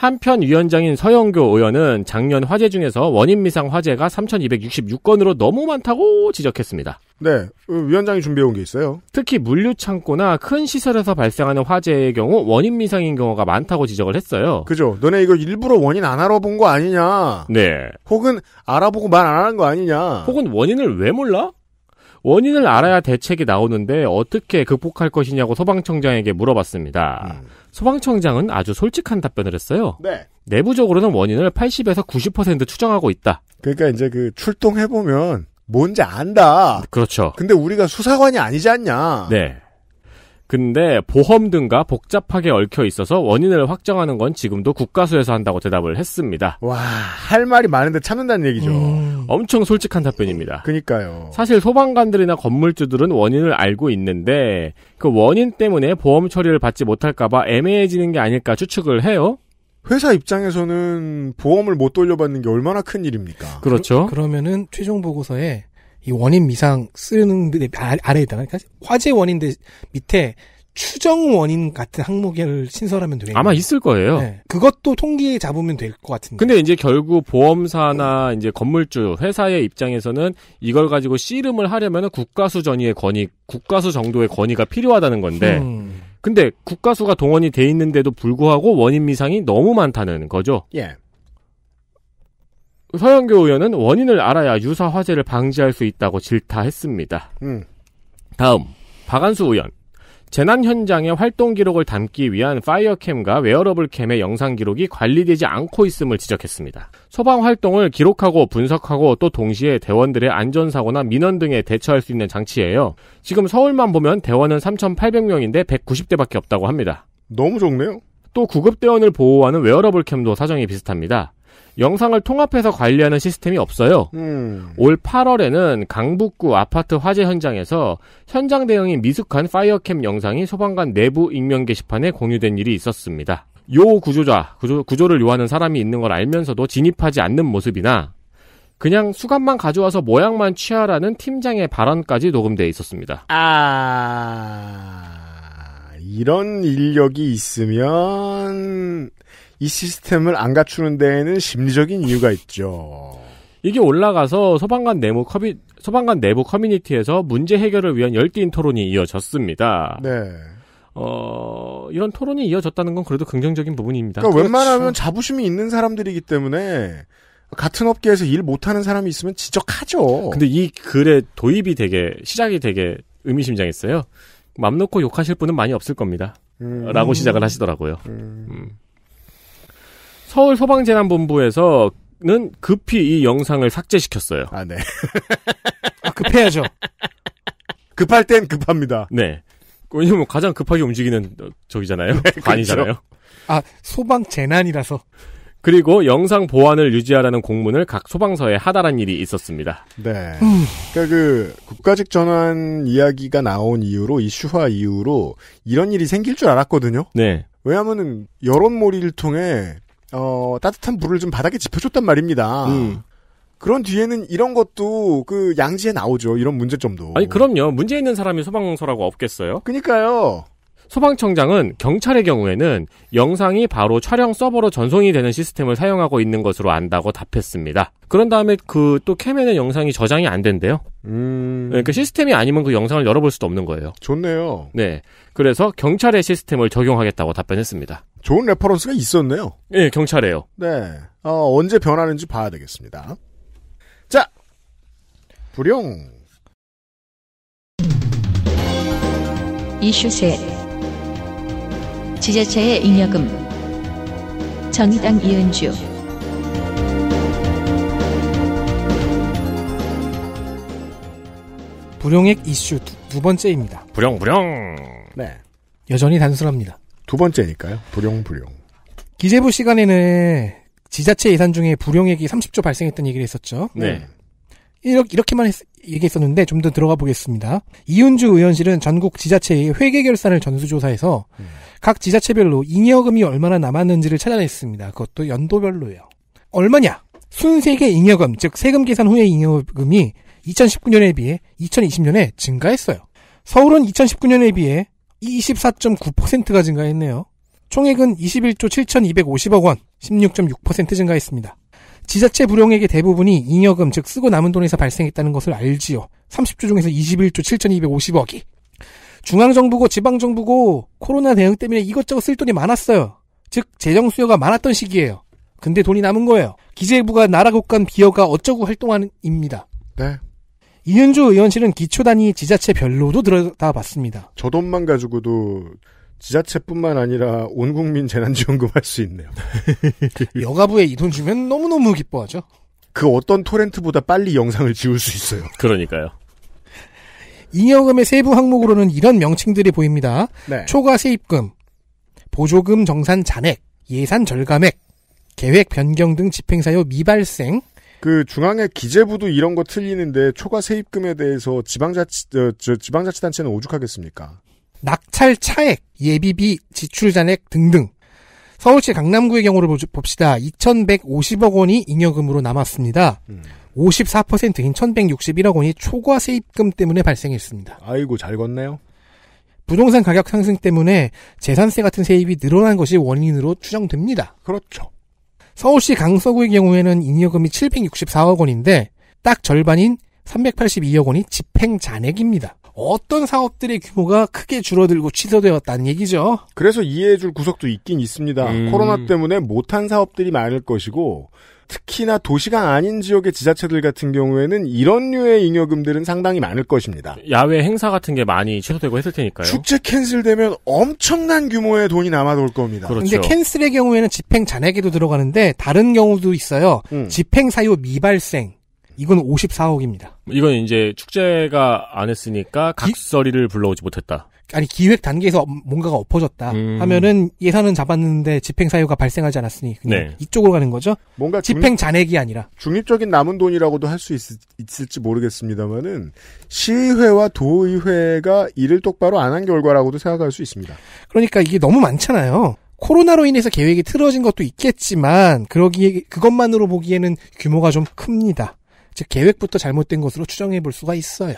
한편 위원장인 서영교 의원은 작년 화재 중에서 원인 미상 화재가 3,266건으로 너무 많다고 지적했습니다. 네, 그 위원장이 준비해온 게 있어요. 특히 물류창고나 큰 시설에서 발생하는 화재의 경우 원인 미상인 경우가 많다고 지적을 했어요. 그죠. 너네 이거 일부러 원인 안 알아본 거 아니냐. 네. 혹은 알아보고 말 안 하는 거 아니냐. 혹은 원인을 왜 몰라? 원인을 알아야 대책이 나오는데 어떻게 극복할 것이냐고 소방청장에게 물어봤습니다. 음. 소방청장은 아주 솔직한 답변을 했어요. 네. 내부적으로는 원인을 80에서 90% 추정하고 있다. 그러니까 이제 그 출동해보면 뭔지 안다. 그렇죠. 근데 우리가 수사관이 아니지 않냐. 네. 근데 보험 등과 복잡하게 얽혀 있어서 원인을 확정하는 건 지금도 국가수에서 한다고 대답을 했습니다. 와, 할 말이 많은데 참는다는 얘기죠. 음. 엄청 솔직한 답변입니다. 그니까요. 사실 소방관들이나 건물주들은 원인을 알고 있는데 그 원인 때문에 보험 처리를 받지 못할까봐 애매해지는 게 아닐까 추측을 해요. 회사 입장에서는 보험을 못 돌려받는 게 얼마나 큰 일입니까? 그렇죠. 그, 그러면은 최종 보고서에 이 원인 미상 쓰는 데 아, 아래에 있다. 그러니까 화재 원인 데 밑에 추정 원인 같은 항목을 신설하면 되겠네요. 아마 있을 거예요. 네. 그것도 통계에 잡으면 될 것 같은데. 근데 이제 결국 보험사나 이제 건물주 회사의 입장에서는 이걸 가지고 씨름을 하려면 국가수 전위의 권위, 국가수 정도의 권위가 필요하다는 건데. 음. 근데 국가수가 동원이 돼 있는데도 불구하고 원인 미상이 너무 많다는 거죠. 예. 서영교 의원은 원인을 알아야 유사 화재를 방지할 수 있다고 질타했습니다. 음. 다음 박안수 의원 재난 현장의 활동 기록을 담기 위한 파이어캠과 웨어러블캠의 영상 기록이 관리되지 않고 있음을 지적했습니다. 소방 활동을 기록하고 분석하고 또 동시에 대원들의 안전사고나 민원 등에 대처할 수 있는 장치예요. 지금 서울만 보면 대원은 3,800명인데 190대밖에 없다고 합니다. 너무 적네요. 또 구급대원을 보호하는 웨어러블캠도 사정이 비슷합니다. 영상을 통합해서 관리하는 시스템이 없어요. 음. 올 8월에는 강북구 아파트 화재 현장에서 현장 대응이 미숙한 파이어캠 영상이 소방관 내부 익명 게시판에 공유된 일이 있었습니다. 요 구조자, 구조, 구조를 요하는 사람이 있는 걸 알면서도 진입하지 않는 모습이나 그냥 수갑만 가져와서 모양만 취하라는 팀장의 발언까지 녹음돼 있었습니다. 아, 이런 인력이 있으면 이 시스템을 안 갖추는 데에는 심리적인 이유가 있죠. 이게 올라가서 소방관 내부 커뮤 소방관 내부 커뮤니티에서 문제 해결을 위한 열띤 토론이 이어졌습니다. 네. 어, 이런 토론이 이어졌다는 건 그래도 긍정적인 부분입니다. 그러니까 그렇죠. 웬만하면 자부심이 있는 사람들이기 때문에 같은 업계에서 일 못하는 사람이 있으면 지적하죠. 근데 이 글의 도입이 되게 시작이 되게 의미심장했어요. 맘 놓고 욕하실 분은 많이 없을 겁니다. 음. 라고 시작을 하시더라고요. 음. 음. 서울 소방재난본부에서는 급히 이 영상을 삭제시켰어요. 아, 네. 아, 급해야죠. 급할 땐 급합니다. 네. 왜냐면 가장 급하게 움직이는 저기잖아요. 네, 관이잖아요. 그렇죠. 아, 소방 재난이라서. 그리고 영상 보안을 유지하라는 공문을 각 소방서에 하달한 일이 있었습니다. 네. 음. 그러니까 그 국가직 전환 이야기가 나온 이후로 이슈화 이후로 이런 일이 생길 줄 알았거든요. 네. 왜냐하면 여론몰이를 통해 어, 따뜻한 물을 좀 바닥에 짚어줬단 말입니다. 음. 그런 뒤에는 이런 것도 그 양지에 나오죠. 이런 문제점도. 아니 그럼요. 문제 있는 사람이 소방서라고 없겠어요? 그니까요. 소방청장은 경찰의 경우에는 영상이 바로 촬영 서버로 전송이 되는 시스템을 사용하고 있는 것으로 안다고 답했습니다. 그런 다음에 그 또 캠에는 영상이 저장이 안 된대요. 음... 그 시스템이 아니면 그 영상을 열어볼 수도 없는 거예요. 좋네요. 네. 그래서 경찰의 시스템을 적용하겠다고 답변했습니다. 좋은 레퍼런스가 있었네요. 예, 경찰에요. 네. 어, 언제 변하는지 봐야 되겠습니다. 자! 불용. 이슈 셋. 지자체의 잉여금. 정의당 이은주. 불용액 이슈 두, 두 번째입니다. 불용, 불용. 네. 여전히 단순합니다. 두 번째니까요. 불용불용. 기재부 시간에는 지자체 예산 중에 불용액이 30조 발생했던 얘기를 했었죠. 네. 음. 이렇게, 만 얘기했었는데 좀 더 들어가 보겠습니다. 이윤주 의원실은 전국 지자체의 회계 결산을 전수조사해서 음. 각 지자체별로 잉여금이 얼마나 남았는지를 찾아냈습니다. 그것도 연도별로예요. 얼마냐? 순세계 잉여금, 즉 세금 계산 후의 잉여금이 2019년에 비해 2020년에 증가했어요. 서울은 2019년에 비해 24.9%가 증가했네요. 총액은 21조 7,250억 원, 16.6% 증가했습니다. 지자체 불용액의 대부분이 잉여금, 즉 쓰고 남은 돈에서 발생했다는 것을 알지요. 30조 중에서 21조 7,250억이. 중앙정부고 지방정부고 코로나 대응 때문에 이것저것 쓸 돈이 많았어요. 즉 재정 수요가 많았던 시기예요. 근데 돈이 남은 거예요. 기재부가 나라 곳간 비어가 어쩌고 활동하는 입니다. 네. 이은주 의원실은 기초 단위 지자체별로도 들여다봤습니다. 저 돈만 가지고도 지자체뿐만 아니라 온 국민 재난지원금 할 수 있네요. 여가부에 이 돈 주면 너무너무 기뻐하죠. 그 어떤 토렌트보다 빨리 영상을 지울 수 있어요. 그러니까요. 잉여금의 세부 항목으로는 이런 명칭들이 보입니다. 네. 초과 세입금, 보조금 정산 잔액, 예산 절감액, 계획 변경 등집행사유 미발생, 그 중앙의 기재부도 이런 거 틀리는데 초과 세입금에 대해서 지방자치 어, 저, 지방자치단체는 오죽하겠습니까? 낙찰 차액, 예비비, 지출 잔액 등등. 서울시 강남구의 경우를 봅시다. 2,150억 원이 잉여금으로 남았습니다. 54%인 음. 1,161억 원이 초과 세입금 때문에 발생했습니다. 아이고 잘 걷네요. 부동산 가격 상승 때문에 재산세 같은 세입이 늘어난 것이 원인으로 추정됩니다. 그렇죠. 서울시 강서구의 경우에는 잉여금이 764억 원인데 딱 절반인 382억 원이 집행 잔액입니다. 어떤 사업들의 규모가 크게 줄어들고 취소되었다는 얘기죠. 그래서 이해해줄 구석도 있긴 있습니다. 음. 코로나 때문에 못한 사업들이 많을 것이고 특히나 도시가 아닌 지역의 지자체들 같은 경우에는 이런 류의 잉여금들은 상당히 많을 것입니다. 야외 행사 같은 게 많이 취소되고 했을 테니까요. 축제 캔슬되면 엄청난 규모의 돈이 남아돌 겁니다. 그런데 그렇죠. 캔슬의 경우에는 집행 잔액에도 들어가는데 다른 경우도 있어요. 음. 집행 사유 미발생. 이건 54억입니다. 이건 이제 축제가 안 했으니까 각설이를 불러오지 못했다. 아니 기획 단계에서 뭔가가 엎어졌다 음. 하면은 예산은 잡았는데 집행 사유가 발생하지 않았으니 그냥 네. 이쪽으로 가는 거죠. 뭔가 집행 잔액이 아니라 중립적인 남은 돈이라고도 할 수 있을지 모르겠습니다만은 시의회와 도의회가 일을 똑바로 안 한 결과라고도 생각할 수 있습니다. 그러니까 이게 너무 많잖아요. 코로나로 인해서 계획이 틀어진 것도 있겠지만 그러기 그것만으로 보기에는 규모가 좀 큽니다. 즉 계획부터 잘못된 것으로 추정해 볼 수가 있어요.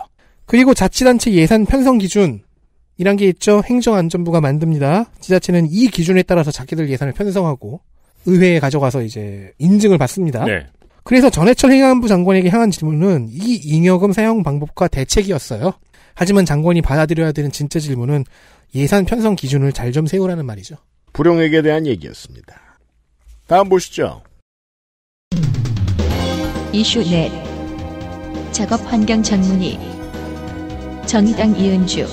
그리고 자치단체 예산 편성 기준 이란 게 있죠. 행정안전부가 만듭니다. 지자체는 이 기준에 따라서 자기들 예산을 편성하고 의회에 가져가서 이제 인증을 받습니다. 네. 그래서 전해철 행안부 장관에게 향한 질문은 이 잉여금 사용 방법과 대책이었어요. 하지만 장관이 받아들여야 되는 진짜 질문은 예산 편성 기준을 잘 좀 세우라는 말이죠. 불용액에 대한 얘기였습니다. 다음 보시죠. 이슈 넷. 작업 환경 전문의 정의당 이은주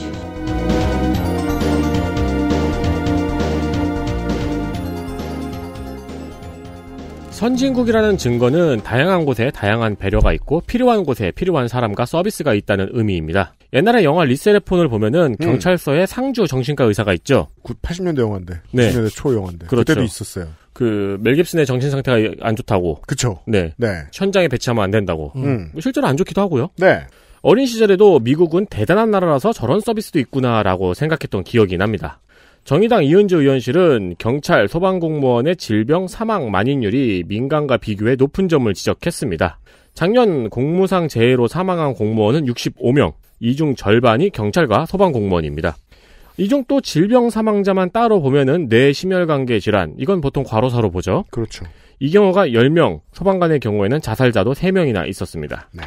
선진국이라는 증거는 다양한 곳에 다양한 배려가 있고 필요한 곳에 필요한 사람과 서비스가 있다는 의미입니다. 옛날에 영화 리세레폰을 보면은 음. 경찰서에 음. 상주 정신과 의사가 있죠. 80년대 영화인데. 네. 90년대 초 영화인데. 그렇죠. 그때도 있었어요. 그멜 깁슨의 정신 상태가 안 좋다고. 그렇죠. 네. 네. 현장에 배치하면 안 된다고. 음. 음. 실제로 안 좋기도 하고요. 네. 어린 시절에도 미국은 대단한 나라라서 저런 서비스도 있구나라고 생각했던 기억이 납니다. 정의당 이은주 의원실은 경찰 소방공무원의 질병 사망 만인율이 민간과 비교해 높은 점을 지적했습니다. 작년 공무상 재해로 사망한 공무원은 65명, 이 중 절반이 경찰과 소방공무원입니다. 이중또 질병 사망자만 따로 보면은 뇌 심혈관계 질환 이건 보통 과로사로 보죠. 그렇죠. 이 경우가 10명, 소방관의 경우에는 자살자도 3명이나 있었습니다. 네.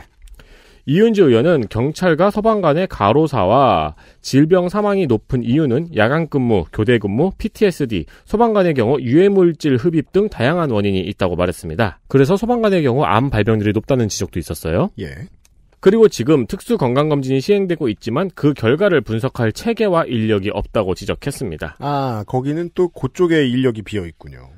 이윤지 의원은 경찰과 소방관의 가로사와 질병 사망이 높은 이유는 야간 근무, 교대 근무, PTSD, 소방관의 경우 유해물질 흡입 등 다양한 원인이 있다고 말했습니다. 그래서 소방관의 경우 암 발병률이 높다는 지적도 있었어요. 예. 그리고 지금 특수 건강검진이 시행되고 있지만 그 결과를 분석할 체계와 인력이 없다고 지적했습니다. 아, 거기는 또 그쪽에 인력이 비어 있군요.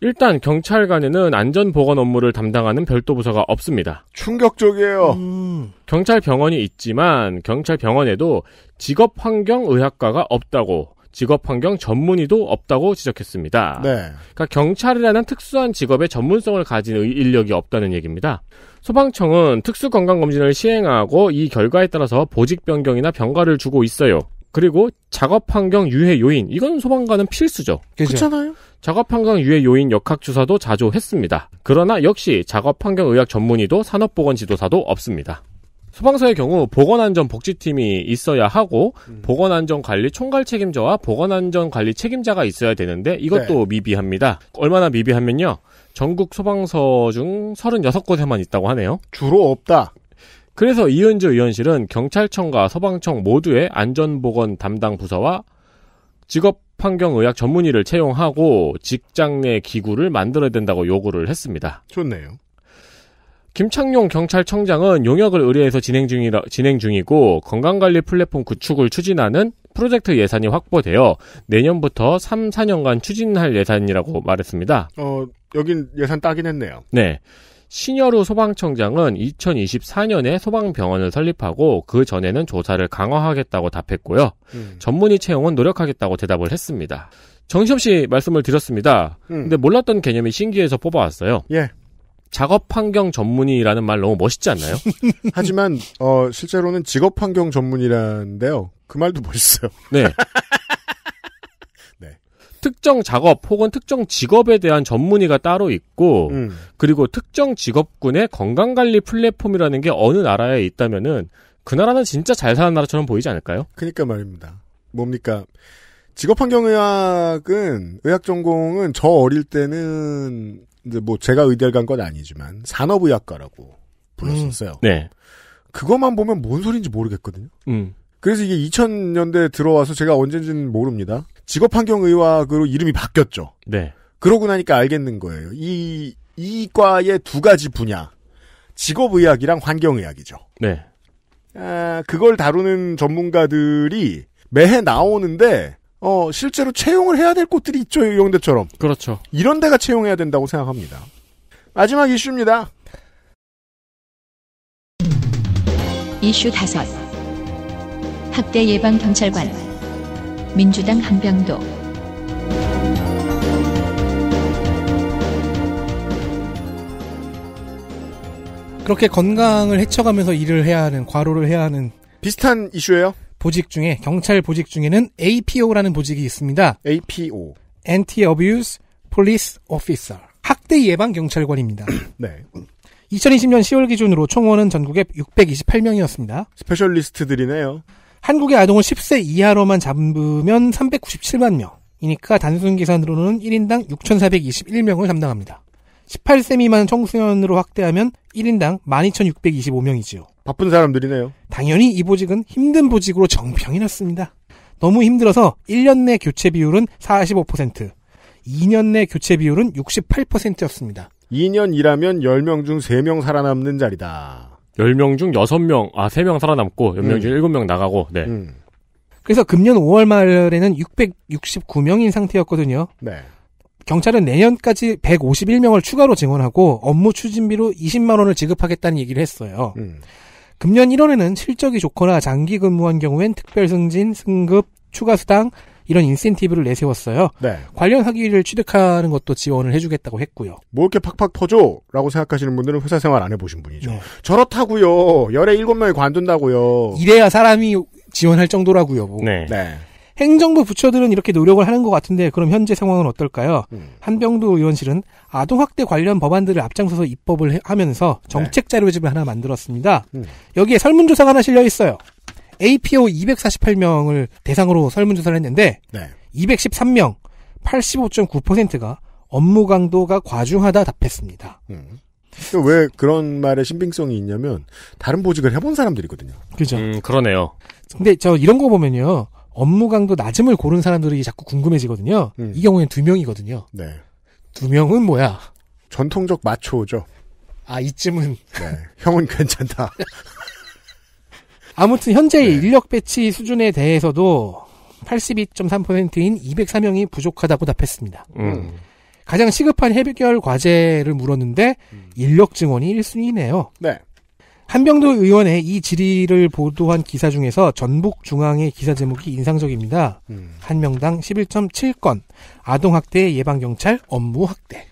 일단 경찰관에는 안전보건 업무를 담당하는 별도 부서가 없습니다. 충격적이에요. 음. 경찰 병원이 있지만 경찰 병원에도 직업환경의학과가 없다고 직업 환경 전문의도 없다고 지적했습니다. 네. 그러니까 경찰이라는 특수한 직업의 전문성을 가진 인력이 없다는 얘기입니다. 소방청은 특수 건강 검진을 시행하고 이 결과에 따라서 보직 변경이나 병가를 주고 있어요. 그리고 작업 환경 유해 요인 이건 소방관은 필수죠. 그렇잖아요. 작업 환경 유해 요인 역학 조사도 자주 했습니다. 그러나 역시 작업 환경 의학 전문의도 산업보건 지도사도 없습니다. 소방서의 경우 보건안전복지팀이 있어야 하고 음. 보건안전관리 총괄 책임자와 보건안전관리 책임자가 있어야 되는데 이것도 네. 미비합니다. 얼마나 미비하면요. 전국 소방서 중 36곳에만 있다고 하네요. 주로 없다. 그래서 이은주 의원실은 경찰청과 소방청 모두의 안전보건 담당 부서와 직업 환경의학 전문의를 채용하고 직장 내 기구를 만들어야 된다고 요구를 했습니다. 좋네요. 김창룡 경찰청장은 용역을 의뢰해서 진행 중이라 진행 중이고 건강관리 플랫폼 구축을 추진하는 프로젝트 예산이 확보되어 내년부터 3, 4년간 추진할 예산이라고 말했습니다. 어, 여긴 예산 따긴 했네요. 네. 신여루 소방청장은 2024년에 소방병원을 설립하고 그 전에는 조사를 강화하겠다고 답했고요. 음. 전문의 채용은 노력하겠다고 대답을 했습니다. 정시없이 말씀을 드렸습니다. 음. 근데 몰랐던 개념이 신기해서 뽑아왔어요. 예. 작업 환경 전문의라는 말 너무 멋있지 않나요? 하지만 어, 실제로는 직업 환경 전문의라는데요. 그 말도 멋있어요. 네. 네. 특정 작업 혹은 특정 직업에 대한 전문의가 따로 있고 음. 그리고 특정 직업군의 건강 관리 플랫폼이라는 게 어느 나라에 있다면은 그 나라는 진짜 잘 사는 나라처럼 보이지 않을까요? 그러니까 말입니다. 뭡니까? 직업 환경의학은 의학 전공은 저 어릴 때는 근데 뭐 제가 의대를 간 건 아니지만 산업의학과라고 불렀었어요. 음, 네. 그것만 보면 뭔 소리인지 모르겠거든요. 음. 그래서 이게 2000년대 들어와서 제가 언젠지는 모릅니다. 직업환경의학으로 이름이 바뀌었죠. 네. 그러고 나니까 알겠는 거예요. 이, 이 과의 두 가지 분야. 직업의학이랑 환경의학이죠. 네. 아, 그걸 다루는 전문가들이 매해 나오는데 어, 실제로 채용을 해야 될 곳들이 있죠. 이런데처럼. 그렇죠. 이런 데가 채용해야 된다고 생각합니다. 마지막 이슈입니다. 이슈 다섯. 학대 예방 경찰관. 민주당 한병도. 그렇게 건강을 해쳐가면서 일을 해야 하는 과로를 해야 하는 비슷한 이슈예요. 보직 중에 경찰 보직 중에는 APO라는 보직이 있습니다. APO. Anti-Abuse Police Officer. 학대 예방 경찰관입니다. 네. 2020년 10월 기준으로 총원은 전국에 628명이었습니다. 스페셜리스트들이네요. 한국의 아동을 10세 이하로만 잡으면 397만 명. 이니까 단순 계산으로는 1인당 6,421명을 담당합니다. 18세 미만 청소년으로 확대하면 1인당 12,625명이지요. 바쁜 사람들이네요. 당연히 이 보직은 힘든 보직으로 정평이 났습니다. 너무 힘들어서 1년 내 교체 비율은 45%, 2년 내 교체 비율은 68%였습니다. 2년 일하면 10명 중 3명 살아남는 자리다. 10명 중 6명, 아, 3명 살아남고, 10명 음. 중 7명 나가고, 네. 음. 그래서 금년 5월 말에는 669명인 상태였거든요. 네. 경찰은 내년까지 151명을 추가로 증원하고 업무 추진비로 20만 원을 지급하겠다는 얘기를 했어요. 음. 금년 1월에는 실적이 좋거나 장기 근무한 경우엔 특별 승진, 승급, 추가 수당 이런 인센티브를 내세웠어요. 네. 관련 학위를 취득하는 것도 지원을 해주겠다고 했고요. 뭐 이렇게 팍팍 퍼줘라고 생각하시는 분들은 회사 생활 안 해보신 분이죠. 네. 저렇다고요. 열에 7 명이 관둔다고요. 이래야 사람이 지원할 정도라고요. 뭐. 네. 네. 행정부 부처들은 이렇게 노력을 하는 것 같은데 그럼 현재 상황은 어떨까요? 음. 한병도 의원실은 아동학대 관련 법안들을 앞장서서 입법을 해, 하면서 정책 네. 자료집을 하나 만들었습니다. 음. 여기에 설문조사가 하나 실려 있어요. APO 248명을 대상으로 설문조사를 했는데 네. 213명 85.9%가 업무 강도가 과중하다 답했습니다. 음. 왜 그런 말에 신빙성이 있냐면 다른 보직을 해본 사람들이거든요. 그죠. 음, 그러네요. 근데 저 이런 거 보면요. 업무 강도 낮음을 고른 사람들이 자꾸 궁금해지거든요. 음. 이경우엔는두 명이거든요. 네. 두 명은 뭐야? 전통적 마초죠. 아, 이쯤은. 네. 형은 괜찮다. 아무튼 현재 네. 인력 배치 수준에 대해서도 82.3%인 204명이 부족하다고 답했습니다. 음. 음. 가장 시급한 해결 과제를 물었는데 음. 인력 증원이 1순위네요. 네. 한병도 의원의 이 질의를 보도한 기사 중에서 전북 중앙의 기사 제목이 인상적입니다. 음. 한 명당 11.7건, 아동학대 예방경찰 업무학대.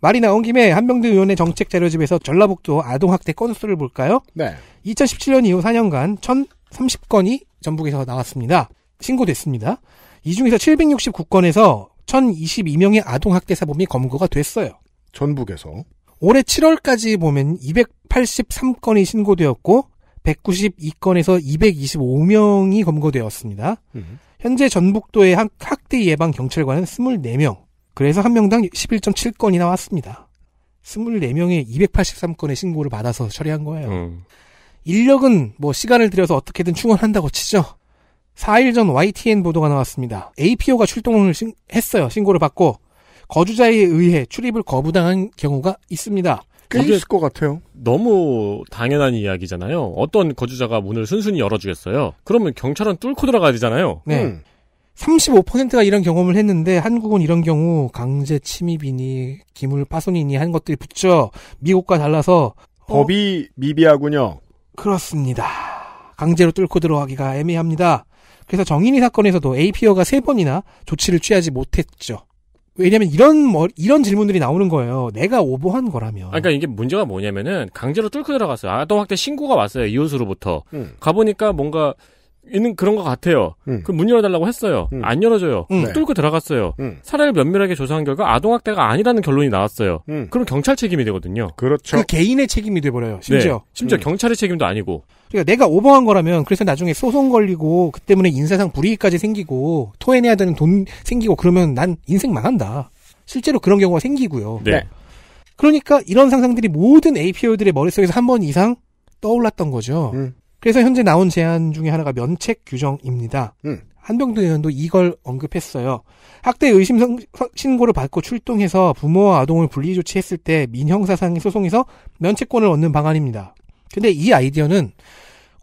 말이 나온 김에 한병도 의원의 정책 자료집에서 전라북도 아동학대 건수를 볼까요? 네. 2017년 이후 4년간 1,030건이 전북에서 나왔습니다. 신고됐습니다. 이 중에서 769건에서 1,022명의 아동학대 사범이 검거가 됐어요. 전북에서. 올해 7월까지 보면 283건이 신고되었고 192건에서 225명이 검거되었습니다. 음. 현재 전북도의 학대 예방 경찰관은 24명. 그래서 한 명당 11.7건이 나왔습니다. 24명의 283건의 신고를 받아서 처리한 거예요. 음. 인력은 뭐 시간을 들여서 어떻게든 충원한다고 치죠. 4일 전 YTN 보도가 나왔습니다. APO가 출동을 했어요. 신고를 받고 거주자에 의해 출입을 거부당한 경우가 있습니다. 꽤 있을 것 같아요. 너무 당연한 이야기잖아요. 어떤 거주자가 문을 순순히 열어주겠어요. 그러면 경찰은 뚫고 들어가야 되잖아요. 네. 음. 35%가 이런 경험을 했는데 한국은 이런 경우 강제 침입이니 기물 파손이니 한 것들이 붙죠. 미국과 달라서 어, 법이 어? 미비하군요. 그렇습니다. 강제로 뚫고 들어가기가 애매합니다. 그래서 정인이 사건에서도 a p o 가 세번이나 조치를 취하지 못했죠. 왜냐면 이런 뭐 이런 질문들이 나오는 거예요. 내가 오보한 거라면. 아, 그러니까 이게 문제가 뭐냐면은 강제로 뚫고 들어갔어요. 아동학대 신고가 왔어요 이웃으로부터. 음. 가보니까 뭔가 있는 그런 것 같아요. 음. 그문 열어달라고 했어요. 음. 안 열어줘요. 음. 네. 뚫고 들어갔어요. 사례를 음. 면밀하게 조사한 결과 아동학대가 아니라는 결론이 나왔어요. 음. 그럼 경찰 책임이 되거든요. 그렇죠. 그 개인의 책임이 돼버려요. 심지어. 네. 심지어 음. 경찰의 책임도 아니고. 그러니까 내가 오버한 거라면 그래서 나중에 소송 걸리고 그 때문에 인사상 불이익까지 생기고 토해내야 되는 돈 생기고 그러면 난 인생 망한다. 실제로 그런 경우가 생기고요. 네. 네. 그러니까 이런 상상들이 모든 APO들의 머릿속에서 한 번 이상 떠올랐던 거죠. 음. 그래서 현재 나온 제안 중에 하나가 면책 규정입니다. 음. 한병도 의원도 이걸 언급했어요. 학대 의심 신고를 받고 출동해서 부모와 아동을 분리 조치했을 때 민형사상 소송에서 면책권을 얻는 방안입니다. 근데 이 아이디어는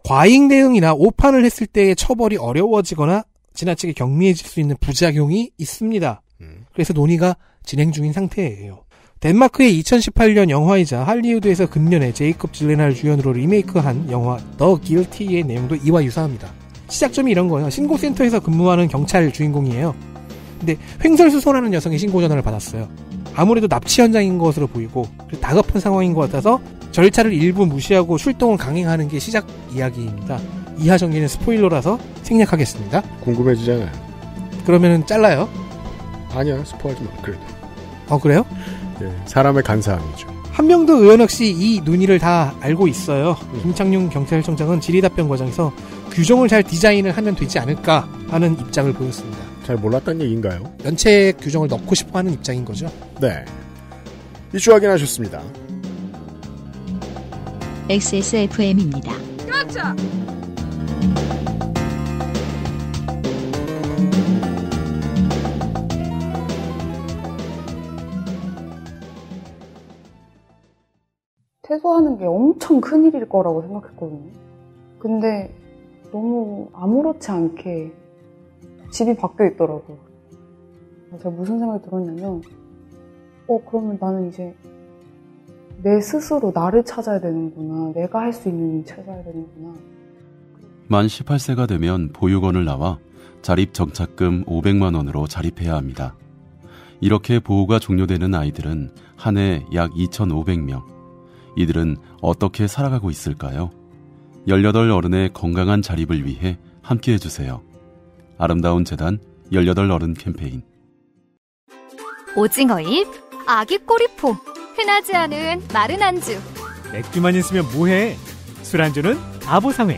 과잉 대응이나 오판을 했을 때의 처벌이 어려워지거나 지나치게 경미해질 수 있는 부작용이 있습니다. 음. 그래서 논의가 진행 중인 상태예요. 덴마크의 2018년 영화이자 할리우드에서 금년에 제이콥 질레날 주연으로 리메이크한 영화 더 길티의 내용도 이와 유사합니다. 시작점이 이런 거예요. 신고센터에서 근무하는 경찰 주인공이에요. 근데 횡설수설하는 여성이 신고 전화를 받았어요. 아무래도 납치 현장인 것으로 보이고 다급한 상황인 것 같아서 절차를 일부 무시하고 출동을 강행하는 게 시작 이야기입니다. 이하 전기는 스포일러라서 생략하겠습니다. 궁금해지잖아요. 그러면 잘라요? 아니야 스포하지 마. 그래도. 어 그래요? 예, 사람의 간사함이죠. 한명도 의원 역시 이 논의를 다 알고 있어요. 음. 김창룡 경찰청장은 질의답변 과정에서 규정을 잘 디자인을 하면 되지 않을까 하는 입장을 보였습니다. 잘 몰랐단 얘기인가요? 연체 규정을 넣고 싶어 하는 입장인 거죠. 네. 이슈 확인하셨습니다. XSFM입니다. 그렇죠. 퇴소하는 게 엄청 큰 일일 거라고 생각했거든요. 근데 너무 아무렇지 않게 집이 바뀌어 있더라고요. 제가 무슨 생각이 들었냐면, 어, 그러면 나는 이제 내 스스로 나를 찾아야 되는구나. 내가 할 수 있는 일 찾아야 되는구나. 만 18세가 되면 보육원을 나와 자립정착금 500만원으로 자립해야 합니다. 이렇게 보호가 종료되는 아이들은 한 해 약 2,500명. 이들은 어떻게 살아가고 있을까요? 18 어른의 건강한 자립을 위해 함께 해주세요. 아름다운 재단 18 어른 캠페인 오징어 잎, 아기 꼬리포, 흔하지 않은 마른 안주. 맥주만 있으면 뭐해? 술안주는 바보상회.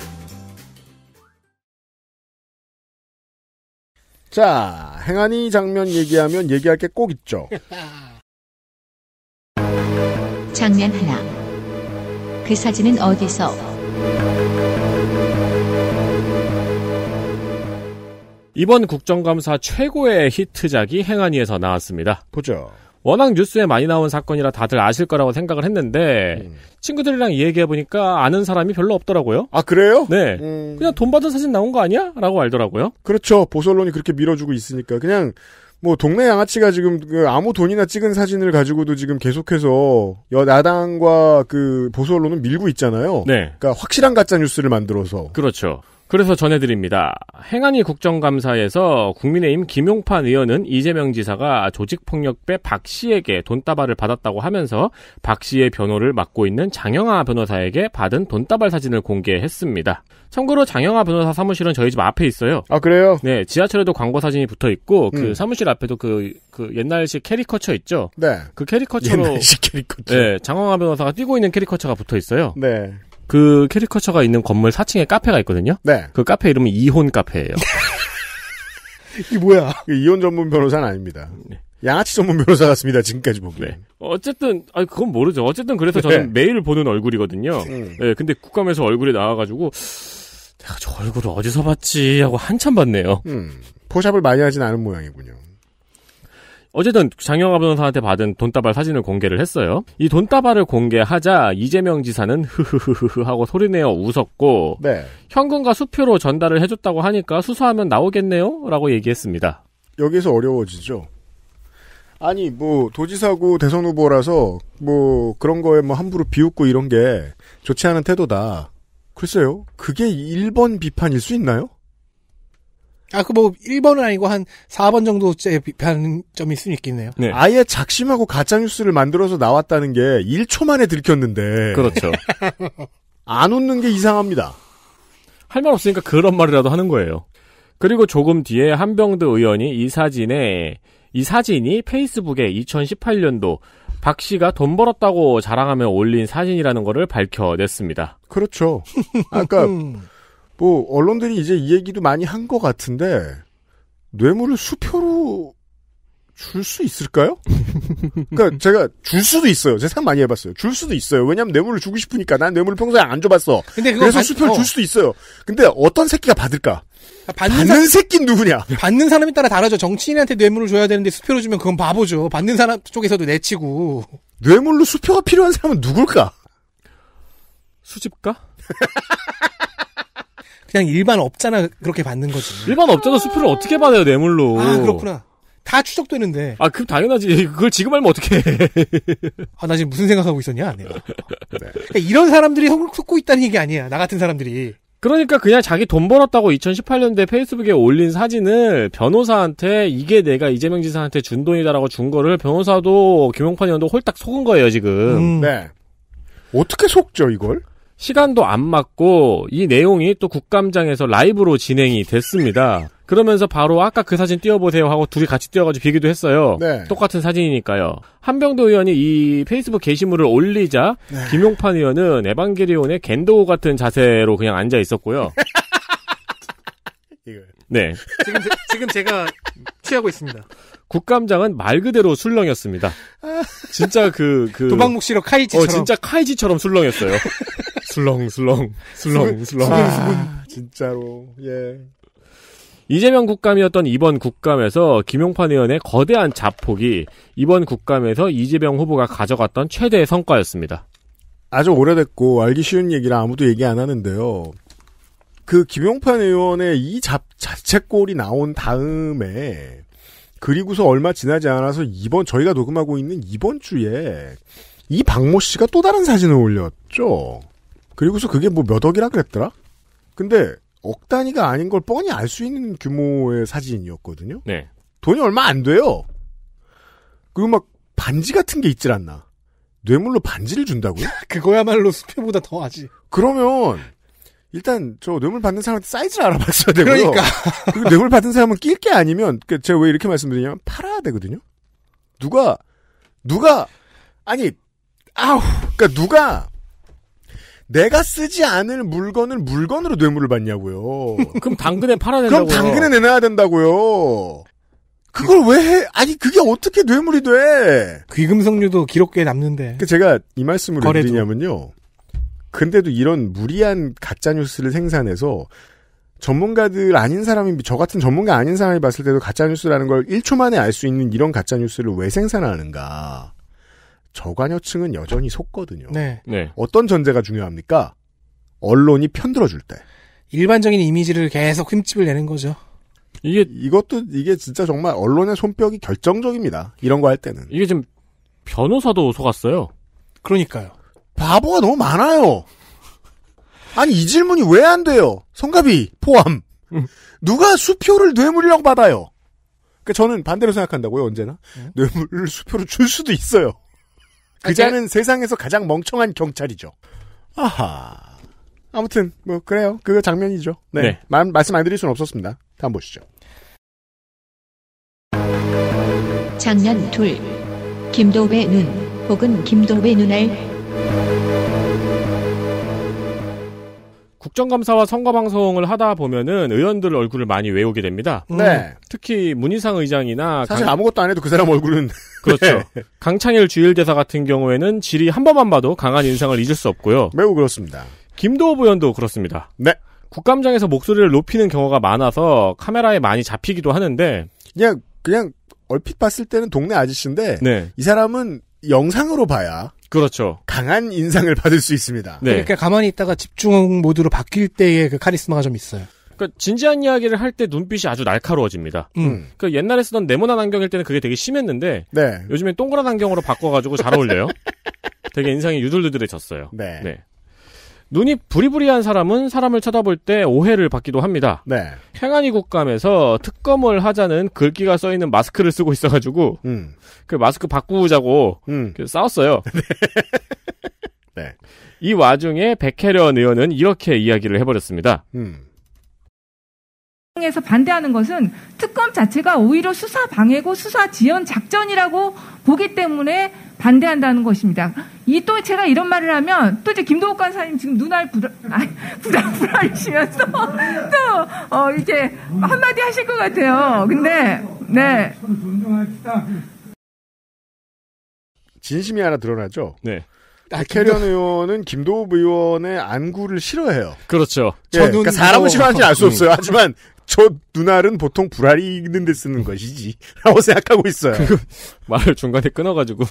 자, 행안이 장면 얘기하면 얘기할 게 꼭 있죠. 장면 하나. 그 사진은 어디서? 이번 국정감사 최고의 히트작이 행안위에서 나왔습니다. 보죠. 워낙 뉴스에 많이 나온 사건이라 다들 아실 거라고 생각을 했는데 음. 친구들이랑 얘기해 보니까 아는 사람이 별로 없더라고요. 아 그래요? 네. 음. 그냥 돈 받은 사진 나온 거 아니야?라고 알더라고요. 그렇죠. 보수언론이 그렇게 밀어주고 있으니까 그냥 뭐 동네 양아치가 지금 그 아무 돈이나 찍은 사진을 가지고도 지금 계속해서 여 야당과 그 보수 언론은 밀고 있잖아요. 네. 그러니까 확실한 가짜 뉴스를 만들어서. 그렇죠. 그래서 전해드립니다. 행안위 국정감사에서 국민의힘 김용판 의원은 이재명 지사가 조직폭력배 박 씨에게 돈다발을 받았다고 하면서 박 씨의 변호를 맡고 있는 장영아 변호사에게 받은 돈다발 사진을 공개했습니다. 참고로 장영아 변호사 사무실은 저희 집 앞에 있어요. 아 그래요? 네, 지하철에도 광고 사진이 붙어 있고 그 음. 그 사무실 앞에도 그, 그 옛날식 캐리커처 있죠? 네. 그 캐리커처로 옛날식 캐리커처. 네, 장영아 변호사가 뛰고 있는 캐리커처가 붙어 있어요. 네. 그 캐리커처가 있는 건물 4층에 카페가 있거든요. 네. 그 카페 이름은 이혼 카페예요. 이게 뭐야? 그 이혼 전문 변호사는 아닙니다. 네. 양아치 전문 변호사 같습니다. 지금까지 보기. 네. 어쨌든 아 그건 모르죠. 어쨌든 그래서 저는 네. 매일 보는 얼굴이거든요. 음. 네. 근데 국감에서 얼굴이 나와가지고 내가 저 얼굴을 어디서 봤지 하고 한참 봤네요. 음. 포샵을 많이 하진 않은 모양이군요. 어쨌든 장영하 변호사한테 받은 돈다발 사진을 공개를 했어요. 이 돈다발을 공개하자 이재명 지사는 흐흐흐흐 하고 소리내어 웃었고 네. 현금과 수표로 전달을 해줬다고 하니까 수사하면 나오겠네요? 라고 얘기했습니다. 여기서 어려워지죠. 아니 뭐 도지사고 대선 후보라서 뭐 그런 거에 뭐 함부로 비웃고 이런 게 좋지 않은 태도다. 글쎄요. 그게 1번 비판일 수 있나요? 아, 그 뭐, 1번은 아니고 한 4번 정도째 비하는 점이 있으면 있겠네요. 네. 아예 작심하고 가짜뉴스를 만들어서 나왔다는 게 1초 만에 들켰는데. 그렇죠. 안 웃는 게 이상합니다. 할 말 없으니까 그런 말이라도 하는 거예요. 그리고 조금 뒤에 한병드 의원이 이 사진에, 이 사진이 페이스북에 2018년도 박 씨가 돈 벌었다고 자랑하며 올린 사진이라는 거를 밝혀냈습니다. 그렇죠. 아까, 뭐 언론들이 이제 이 얘기도 많이 한 것 같은데 뇌물을 수표로 줄 수 있을까요? 그러니까 제가 줄 수도 있어요. 제 생각 많이 해봤어요. 줄 수도 있어요. 왜냐하면 뇌물을 주고 싶으니까 난 뇌물을 평소에 안 줘봤어. 근데 그래서 수표를 어. 줄 수도 있어요. 근데 어떤 새끼가 받을까? 아, 받는, 받는 사... 새끼 누구냐? 받는 사람에 따라 다르죠. 정치인한테 뇌물을 줘야 되는데 수표로 주면 그건 바보죠. 받는 사람 쪽에서도 내치고. 뇌물로 수표가 필요한 사람은 누굴까? 수집가? 그냥 일반 업자나 그렇게 받는 거지. 일반 업자도 수표를 어떻게 받아요, 뇌물로. 아, 그렇구나. 다 추적되는데. 아, 그럼 당연하지. 그걸 지금 알면 어떻게 해. 아, 나 지금 무슨 생각하고 있었냐, 내가. 네. 그러니까 이런 사람들이 속을 속고 있다는 얘기 아니야. 나 같은 사람들이. 그러니까 그냥 자기 돈 벌었다고 2 0 1 8년대 페이스북에 올린 사진을 변호사한테 이게 내가 이재명 지사한테 준 돈이다라고 준 거를 변호사도 김용판 의원도 홀딱 속은 거예요, 지금. 음. 네. 어떻게 속죠, 이걸? 시간도 안 맞고 이 내용이 또 국감장에서 라이브로 진행이 됐습니다. 그러면서 바로 아까 그 사진 띄워보세요 하고 둘이 같이 띄워가지고 비교도 했어요. 네. 똑같은 사진이니까요. 한병도 의원이 이 페이스북 게시물을 올리자 네. 김용판 의원은 에반게리온의 겐도 우 같은 자세로 그냥 앉아 있었고요. 네. 지금, 제, 지금 제가 취하고 있습니다. 국감장은 말 그대로 술렁였습니다. 진짜 그, 그. 도박목시로 카이지처럼. 어, 진짜 카이지처럼 술렁였어요. 술렁, 술렁, 술렁, 술렁. 아, 진짜로, 예. 이재명 국감이었던 이번 국감에서 김용판 의원의 거대한 자폭이 이번 국감에서 이재명 후보가 가져갔던 최대의 성과였습니다. 아주 오래됐고 알기 쉬운 얘기라 아무도 얘기 안 하는데요. 그 김용판 의원의 이 잡, 자책골이 나온 다음에 그리고서 얼마 지나지 않아서 이번 저희가 녹음하고 있는 이번 주에 이 박모 씨가 또 다른 사진을 올렸죠. 그리고서 그게 뭐몇 억이라 그랬더라? 근데 억 단위가 아닌 걸 뻔히 알 수 있는 규모의 사진이었거든요. 네. 돈이 얼마 안 돼요. 그리고 막 반지 같은 게 있질 않나. 뇌물로 반지를 준다고요? 그거야말로 수표보다 더하지. 그러면 일단 저 뇌물 받는 사람한테 사이즈를 알아봤어야 되고요. 그러니까. 그리고 뇌물 받은 사람은 낄 게 아니면 그 제가 왜 이렇게 말씀드리냐면 팔아야 되거든요. 누가 누가 아니 아우 그러니까 누가 내가 쓰지 않을 물건을 물건으로 뇌물을 받냐고요. 그럼 당근에 팔아야 된다고요. 그럼 당근에 내놔야 된다고요. 그걸 왜 해? 아니 그게 어떻게 뇌물이 돼? 귀금속류도 기록에 남는데. 그러니까 제가 이 말씀을 드리냐면요. 근데도 이런 무리한 가짜 뉴스를 생산해서 전문가들 아닌 사람이 저 같은 전문가 아닌 사람이 봤을 때도 가짜 뉴스라는 걸 1초 만에 알 수 있는 이런 가짜 뉴스를 왜 생산하는가? 저관여층은 여전히 속거든요. 네. 네. 어떤 전제가 중요합니까? 언론이 편들어 줄 때. 일반적인 이미지를 계속 흠집을 내는 거죠. 이게 이것도 이게 진짜 정말 언론의 손뼉이 결정적입니다. 이런 거 할 때는. 이게 지금 변호사도 속았어요. 그러니까요. 바보가 너무 많아요. 아니 이 질문이 왜 안 돼요? 성갑이 포함 누가 수표를 뇌물이라고 받아요? 그러니까 저는 반대로 생각한다고요 언제나 응? 네. 뇌물을 수표로 줄 수도 있어요. 아, 그자는 아, 제... 세상에서 가장 멍청한 경찰이죠. 아하. 아무튼 뭐 그래요. 그 장면이죠. 네. 네. 마, 말씀 안 드릴 수는 없었습니다. 다음 보시죠. 장면 둘. 김도배 눈 혹은 김도배 눈알 국정감사와 선거방송을 하다 보면은 의원들 얼굴을 많이 외우게 됩니다. 음. 네. 특히 문희상 의장이나 사실 강... 아무것도 안 해도 그 사람 얼굴은 그렇죠. 네. 강창일 주일대사 같은 경우에는 질이 한 번만 봐도 강한 인상을 잊을 수 없고요. 매우 그렇습니다. 김도호 부연도 그렇습니다. 네. 국감장에서 목소리를 높이는 경우가 많아서 카메라에 많이 잡히기도 하는데 그냥 그냥 얼핏 봤을 때는 동네 아저씨인데 네. 이 사람은 영상으로 봐야 그렇죠. 강한 인상을 받을 수 있습니다. 네. 그러니까 가만히 있다가 집중 모드로 바뀔 때의 그 카리스마가 좀 있어요. 그러니까 진지한 이야기를 할 때 눈빛이 아주 날카로워집니다. 음. 음. 그러니까 옛날에 쓰던 네모난 안경일 때는 그게 되게 심했는데 네. 요즘엔 동그란 안경으로 바꿔가지고 잘 어울려요. 되게 인상이 유들유들해졌어요. 네. 네. 눈이 부리부리한 사람은 사람을 쳐다볼 때 오해를 받기도 합니다. 네. 행안위 국감에서 특검을 하자는 글귀가 써 있는 마스크를 쓰고 있어가지고 음. 그 마스크 바꾸자고 음. 그 싸웠어요. 네. 네. 이 와중에 백혜련 의원은 이렇게 이야기를 해버렸습니다. 음. 에서 반대하는 것은 특검 자체가 오히려 수사 방해고 수사 지연 작전이라고 보기 때문에 반대한다는 것입니다. 이 또 제가 이런 말을 하면 또 이제 김도욱 간사님 지금 눈알 부라, 부라, 부라리시면서 또, 어, 이렇게 한마디 하실 것 같아요. 근데, 네. 진심이 하나 드러나죠? 네. 나혜련 의원은 김도읍 의원의 안구를 싫어해요. 그렇죠. 예, 그러니까 사람을 싫어하는지 알 수 없어요. 음. 하지만 저 눈알은 보통 불알이 있는 데 쓰는 것이지. 라고 생각하고 있어요. 말을 중간에 끊어가지고.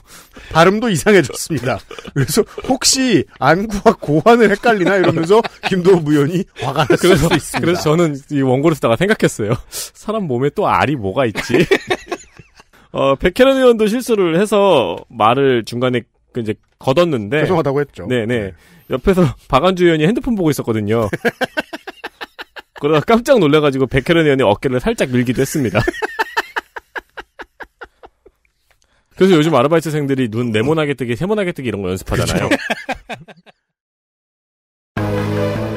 발음도 이상해졌습니다. 그래서 혹시 안구와 고환을 헷갈리나 이러면서 김도우 무연이 화가 났을 수 있습니다. 그래서 저는 이 원고를 쓰다가 생각했어요. 사람 몸에 또 알이 뭐가 있지? 어, 백혜련 의원도 실수를 해서 말을 중간에 그 이제 걷었는데. 죄송하다고 했죠. 네네. 네. 네. 옆에서 박안주 의원이 핸드폰 보고 있었거든요. 그러다 깜짝 놀라가지고 백혜련 의원의 어깨를 살짝 밀기도 했습니다. 그래서 요즘 아르바이트생들이 눈 네모나게 뜨기, 세모나게 뜨기 이런 거 연습하잖아요. 그렇죠.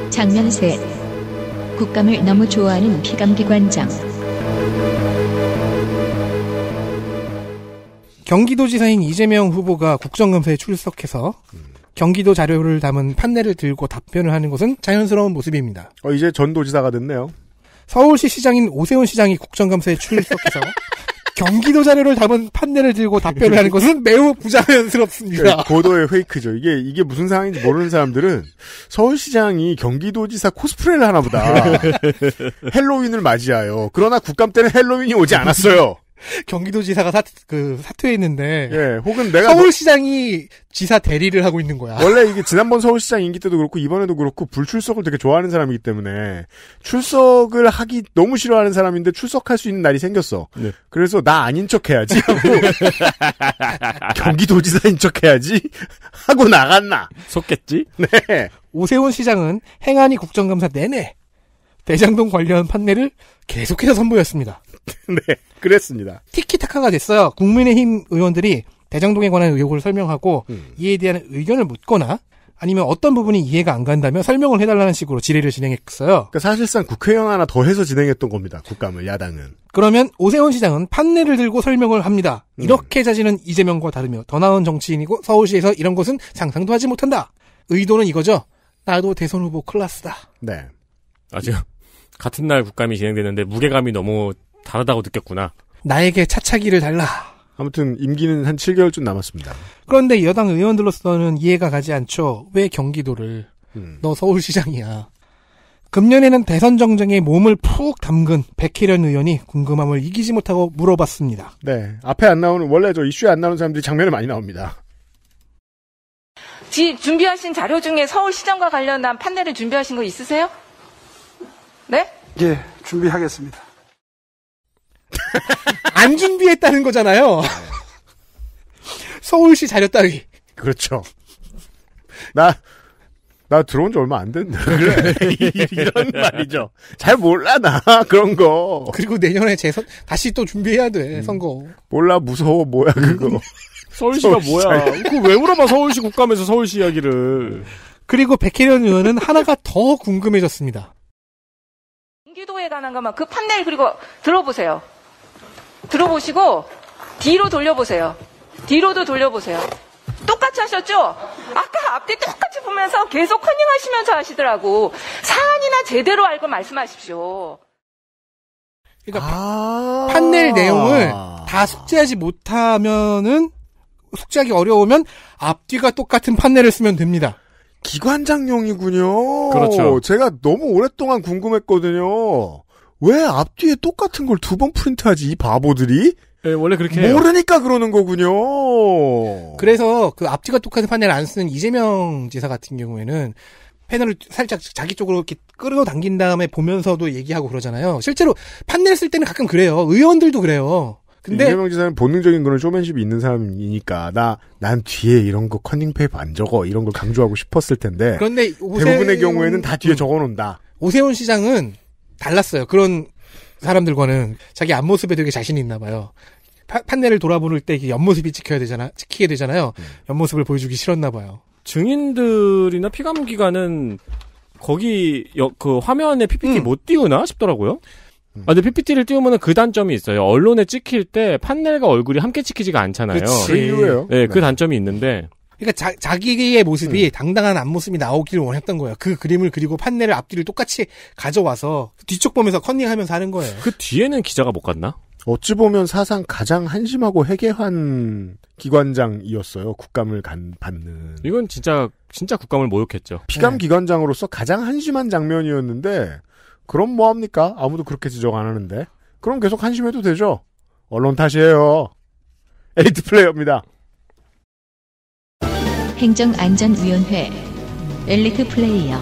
장면 셋. 국감을 너무 좋아하는 피감기관장. 경기도지사인 이재명 후보가 국정감사에 출석해서 음. 경기도 자료를 담은 판넬을 들고 답변을 하는 것은 자연스러운 모습입니다. 어, 이제 전도지사가 됐네요. 서울시 시장인 오세훈 시장이 국정감사에 출석해서 경기도 자료를 담은 판넬을 들고 답변을 하는 것은 매우 부자연스럽습니다. 네, 고도의 페이크죠. 이게 이게 무슨 상황인지 모르는 사람들은 서울시장이 경기도지사 코스프레를 하나보다. 헬로윈을 맞이하여. 그러나 국감 때는 헬로윈이 오지 않았어요. 경기도지사가 사, 그 사퇴했는데 예, 혹은 내가 서울시장이 너... 지사 대리를 하고 있는 거야. 원래 이게 지난번 서울시장 임기 때도 그렇고 이번에도 그렇고 불출석을 되게 좋아하는 사람이기 때문에 출석을 하기 너무 싫어하는 사람인데 출석할 수 있는 날이 생겼어. 네. 그래서 나 아닌 척해야지 하고 경기도지사인 척해야지 하고 나갔나. 속겠지? 네. 오세훈 시장은 행안위 국정감사 내내 대장동 관련 판례를 계속해서 선보였습니다. 네, 그랬습니다. 티키타카가 됐어요. 국민의힘 의원들이 대장동에 관한 의혹을 설명하고 음. 이에 대한 의견을 묻거나 아니면 어떤 부분이 이해가 안 간다면 설명을 해달라는 식으로 질의를 진행했어요. 그 사실상 국회의원 하나 더 해서 진행했던 겁니다. 국감을 야당은. 그러면 오세훈 시장은 판례를 들고 설명을 합니다. 음. 이렇게 자신은 이재명과 다르며 더 나은 정치인이고 서울시에서 이런 것은 상상도 하지 못한다. 의도는 이거죠. 나도 대선 후보 클라스다. 네. 아직 같은 날 국감이 진행되는데 무게감이 너무 다르다고 느꼈구나. 나에게 차차기를 달라. 아무튼 임기는 한 7개월쯤 남았습니다. 그런데 여당 의원들로서는 이해가 가지 않죠. 왜 경기도를? 음. 너 서울시장이야. 금년에는 대선 정쟁에 몸을 푹 담근 백혜련 의원이 궁금함을 이기지 못하고 물어봤습니다. 네. 앞에 안 나오는, 원래 저 이슈에 안 나오는 사람들이 장면에 많이 나옵니다. 뒤 준비하신 자료 중에 서울시장과 관련한 판넬을 준비하신 거 있으세요? 네? 예, 준비하겠습니다. 안 준비했다는 거잖아요. 서울시 자료 따위. 그렇죠. 나, 나 들어온 지 얼마 안 됐는데. 그러니까. 이런 말이죠. 잘 몰라, 나. 그런 거. 그리고 내년에 재선, 다시 또 준비해야 돼, 음. 선거. 몰라, 무서워, 뭐야, 그거. 음. 서울시가 서울시 뭐야. 그왜 물어봐, 서울시 국감에서 서울시 이야기를. 그리고 백혜련 의원은 하나가 더 궁금해졌습니다. 인기도에 관한 것만 그 판넬 그리고 들어보세요. 들어보시고 뒤로 돌려보세요. 뒤로도 돌려보세요. 똑같이 하셨죠? 아까 앞뒤 똑같이 보면서 계속 컨닝하시면서 하시더라고. 사안이나 제대로 알고 말씀하십시오. 그러니까 아~ 판넬 내용을 다 숙지하지 못하면은 숙지하기 어려우면 앞뒤가 똑같은 판넬을 쓰면 됩니다. 기관장용이군요. 그렇죠. 제가 너무 오랫동안 궁금했거든요. 왜 앞뒤에 똑같은 걸 두 번 프린트하지 이 바보들이? 네, 원래 그렇게 해요. 모르니까 그러는 거군요. 그래서 그 앞뒤가 똑같은 판넬을 안 쓰는 이재명 지사 같은 경우에는 패널을 살짝 자기 쪽으로 이렇게 끌어당긴 다음에 보면서도 얘기하고 그러잖아요. 실제로 판넬 쓸 때는 가끔 그래요. 의원들도 그래요. 근데 이재명 지사는 본능적인 그런 쇼맨십이 있는 사람이니까 나 난 뒤에 이런 거커닝페이퍼안 적어 이런 걸 강조하고 싶었을 텐데 그런데 오세 대부분의 경우에는 다 뒤에 적어놓는다. 오세훈 시장은 달랐어요. 그런 사람들과는 자기 앞모습에 되게 자신이 있나 봐요. 파, 판넬을 돌아보는 때 옆모습이 찍혀야 되잖아, 찍히게 되잖아요. 음. 옆모습을 보여주기 싫었나 봐요. 증인들이나 피감기관은 거기 여, 그 화면에 PPT 음. 못 띄우나 싶더라고요. 음. 아, 근데 PPT를 띄우면 그 단점이 있어요. 언론에 찍힐 때 판넬과 얼굴이 함께 찍히지가 않잖아요. 그치. 네, 네, 그 네. 단점이 있는데 그러니까 자, 기의 모습이 음. 당당한 앞모습이 나오기를 원했던 거예요. 그 그림을 그리고 판넬을 앞뒤를 똑같이 가져와서 뒤쪽 보면서 컨닝하면서 하는 거예요. 그 뒤에는 기자가 못 갔나? 어찌 보면 사상 가장 한심하고 해괴한 기관장이었어요. 국감을 간, 받는. 이건 진짜 진짜 국감을 모욕했죠. 피감 네. 기관장으로서 가장 한심한 장면이었는데 그럼 뭐 합니까? 아무도 그렇게 지적 안 하는데. 그럼 계속 한심해도 되죠. 언론 탓이에요. 에이트 플레이어입니다. 행정안전위원회 엘리트 플레이어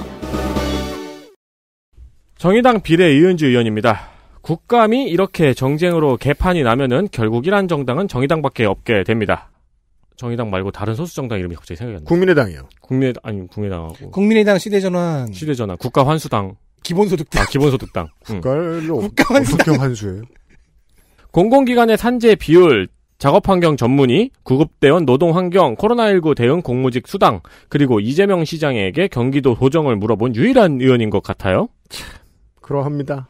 정의당 비례이은주 의원입니다. 국감이 이렇게 정쟁으로 개판이 나면은 결국 이란 정당은 정의당밖에 없게 됩니다. 정의당 말고 다른 소수 정당 이름이 갑자기 생각이 안 나. 국민의당이요. 국민 아니 국민의당하고 국민의당 시대전환 시대전환 국가 환수당 기본소득당 아 기본소득당 국가로 국가 환수당. 어떻환수해 공공기관의 산재 비율 작업환경 전문의, 구급대원 노동환경, 코로나19 대응 공무직 수당, 그리고 이재명 시장에게 경기도 도정을 물어본 유일한 의원인 것 같아요. 참, 그러합니다.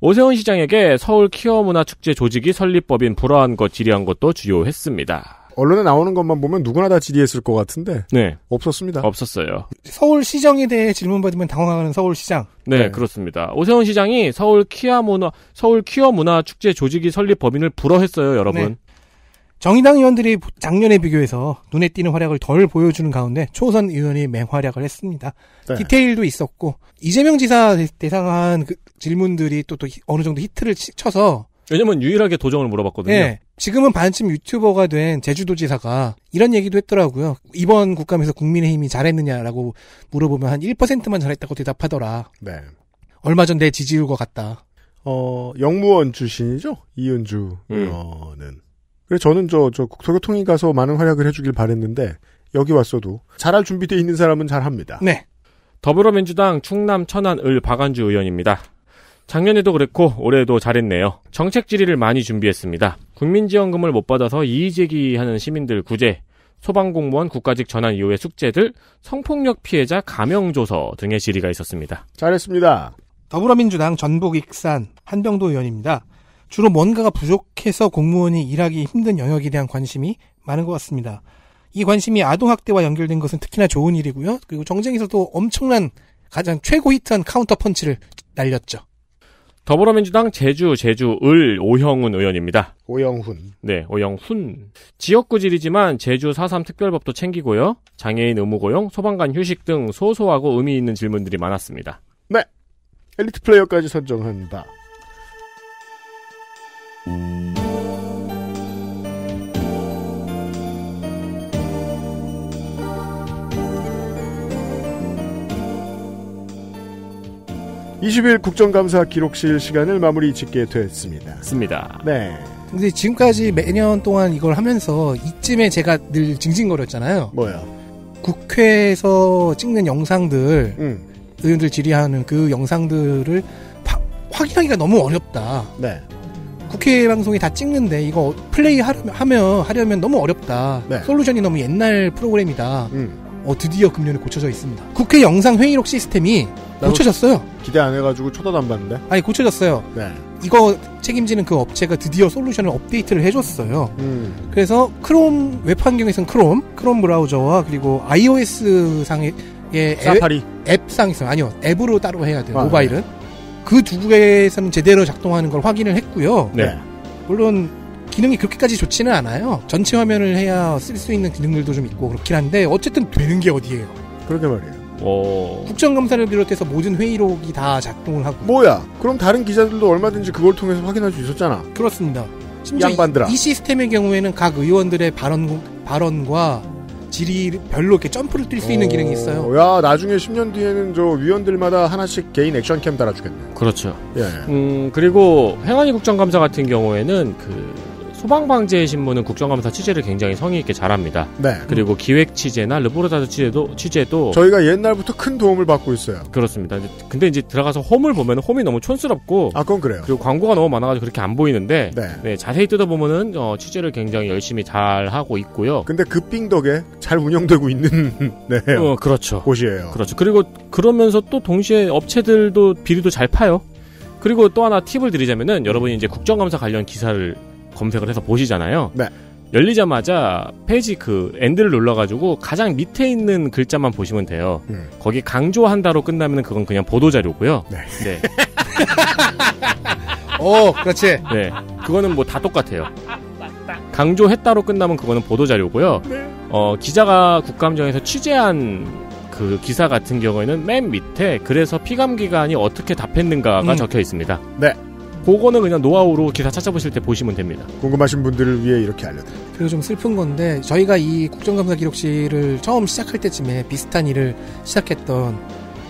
오세훈 시장에게 서울 키어문화축제 조직이 설립법인 불허한것 질의한 것도 주요 했습니다. 언론에 나오는 것만 보면 누구나 다 질의했을 것 같은데 네. 없었습니다. 없었어요. 서울시정에 대해 질문받으면 당황하는 서울시장. 네, 네, 그렇습니다. 오세훈 시장이 서울 키아 문화 서울 키어 문화 축제 조직이 설립 법인을 불허했어요, 여러분. 네. 정의당 의원들이 작년에 비교해서 눈에 띄는 활약을 덜 보여주는 가운데 초선 의원이 맹활약을 했습니다. 네. 디테일도 있었고 이재명 지사 대상한 그 질문들이 또, 또 어느 정도 히트를 쳐서 왜냐면 유일하게 도정을 물어봤거든요. 네. 지금은 반쯤 유튜버가 된 제주도지사가 이런 얘기도 했더라고요. 이번 국감에서 국민의힘이 잘했느냐라고 물어보면 한 1%만 잘했다고 대답하더라. 네. 얼마 전 내 지지율과 같다. 어, 영무원 출신이죠? 이은주 음. 의원은. 음. 그래서 저는 저, 저 국토교통이 가서 많은 활약을 해주길 바랬는데, 여기 왔어도 잘할 준비돼 있는 사람은 잘 합니다. 네. 더불어민주당 충남 천안 을 박안주 의원입니다. 작년에도 그랬고 올해도 잘했네요. 정책 질의를 많이 준비했습니다. 국민지원금을 못 받아서 이의제기하는 시민들 구제, 소방공무원 국가직 전환 이후의 숙제들, 성폭력 피해자 가명조서 등의 질의가 있었습니다. 잘했습니다. 더불어민주당 전북 익산 한병도 의원입니다. 주로 뭔가가 부족해서 공무원이 일하기 힘든 영역에 대한 관심이 많은 것 같습니다. 이 관심이 아동학대와 연결된 것은 특히나 좋은 일이고요. 그리고 정쟁에서도 엄청난 가장 최고 히트한 카운터 펀치를 날렸죠. 더불어민주당 제주 제주을 오형훈 의원입니다. 오형훈 네, 오형훈 지역구질이지만 제주 4.3 특별법도 챙기고요. 장애인 의무고용, 소방관 휴식 등 소소하고 의미 있는 질문들이 많았습니다. 네. 엘리트 플레이어까지 선정한다. 20일 국정감사 기록실 시간을 마무리 짓게 됐습니다. 씁니다. 네. 근데 지금까지 매년 동안 이걸 하면서 이쯤에 제가 늘 징징거렸잖아요. 뭐야? 국회에서 찍는 영상들, 음. 의원들 질의하는 그 영상들을 파, 확인하기가 너무 어렵다. 네. 국회 방송이 다 찍는데 이거 플레이 하려면, 하면, 하려면 너무 어렵다. 네. 솔루션이 너무 옛날 프로그램이다. 음. 어, 드디어 금년에 고쳐져 있습니다. 국회 영상 회의록 시스템이 고쳐졌어요. 기대 안 해가지고 쳐다도 안 봤는데. 아니 고쳐졌어요. 네. 이거 책임지는 그 업체가 드디어 솔루션을 업데이트를 해줬어요. 음. 그래서 크롬 웹 환경에선 크롬, 크롬 브라우저와 그리고 iOS 상의 예, 사파리 앱, 상에서 아니요, 앱으로 따로 해야 돼요. 아, 모바일은. 네. 그두 개에서는 제대로 작동하는 걸 확인을 했고요. 네. 물론 기능이 그렇게까지 좋지는 않아요. 전체 화면을 해야 쓸 수 있는 기능들도 좀 있고 그렇긴 한데 어쨌든 되는 게 어디예요. 그러게 말이에요. 오. 국정감사를 비롯해서 모든 회의록이 다 작동을 하고. 뭐야? 그럼 다른 기자들도 얼마든지 그걸 통해서 확인할 수 있었잖아. 그렇습니다. 심지어 양반들아. 이, 이 시스템의 경우에는 각 의원들의 발언 발언과 질이별로 이렇게 점프를 뛸 수 있는 기능이 있어요. 야 나중에 10년 뒤에는 저 위원들마다 하나씩 개인 액션캠 달아주겠네. 그렇죠. 예, 예. 음 그리고 행안위 국정감사 같은 경우에는 그 소방방재 의 신문은 국정감사 취재를 굉장히 성의 있게 잘합니다. 네. 그리고 기획 취재나 르보르다드 취재도 취재도 저희가 옛날부터 큰 도움을 받고 있어요. 그렇습니다. 근데 이제 들어가서 홈을 보면 홈이 너무 촌스럽고 아 그건 그래요. 그리고 광고가 너무 많아가지고 그렇게 안 보이는데 네. 네 자세히 뜯어보면은 어, 취재를 굉장히 열심히 잘 하고 있고요. 근데 그삥 덕에 잘 운영되고 있는 네. 어 그렇죠. 곳이에요. 그렇죠. 그리고 그러면서 또 동시에 업체들도 비리도 잘 파요. 그리고 또 하나 팁을 드리자면은 여러분이 이제 국정감사 관련 기사를 검색을 해서 보시잖아요. 네. 열리자마자 페이지 그 엔드를 눌러가지고 가장 밑에 있는 글자만 보시면 돼요. 음. 거기 강조한다로 끝나면 그건 그냥 보도자료고요. 네. 네. 오, 그렇지. 네. 그거는 뭐 다 똑같아요. 강조했다로 끝나면 그거는 보도자료고요. 네. 어, 기자가 국감정에서 취재한 그 기사 같은 경우에는 맨 밑에 그래서 피감 기관이 어떻게 답했는가가 음. 적혀 있습니다. 네. 그거는 그냥 노하우로 기사 찾아보실 때 보시면 됩니다. 궁금하신 분들을 위해 이렇게 알려드립니다. 그리고 좀 슬픈 건데 저희가 이 국정감사 기록실을 처음 시작할 때쯤에 비슷한 일을 시작했던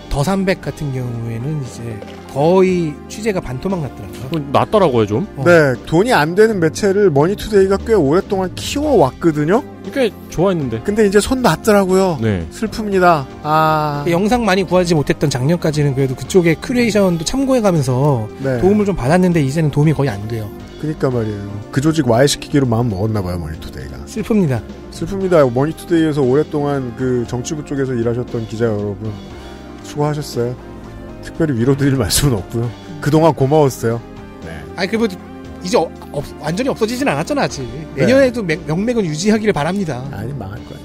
더삼백 같은 경우에는 이제 거의 취재가 반토막 났더라고요. 났더라고요 좀. 어. 네, 돈이 안 되는 매체를 머니투데이가 꽤 오랫동안 키워왔거든요. 꽤 좋아했는데. 근데 이제 손 났더라고요. 네. 슬픕니다. 아. 그 영상 많이 구하지 못했던 작년까지는 그래도 그쪽에 크리에이션도 참고해가면서 네. 도움을 좀 받았는데 이제는 도움이 거의 안 돼요. 그니까 말이에요. 그 조직 와해시키기로 마음 먹었나봐요 머니투데이가. 슬픕니다. 슬픕니다. 머니투데이에서 오랫동안 그 정치부 쪽에서 일하셨던 기자 여러분 수고하셨어요. 특별히 위로드릴 말씀은 없고요. 그동안 고마웠어요. 네. 아니 그래도 이제 어, 없, 완전히 없어지진 않았잖아 아직. 네. 내년에도 네. 명맥은 유지하기를 바랍니다. 아니 망할 거야.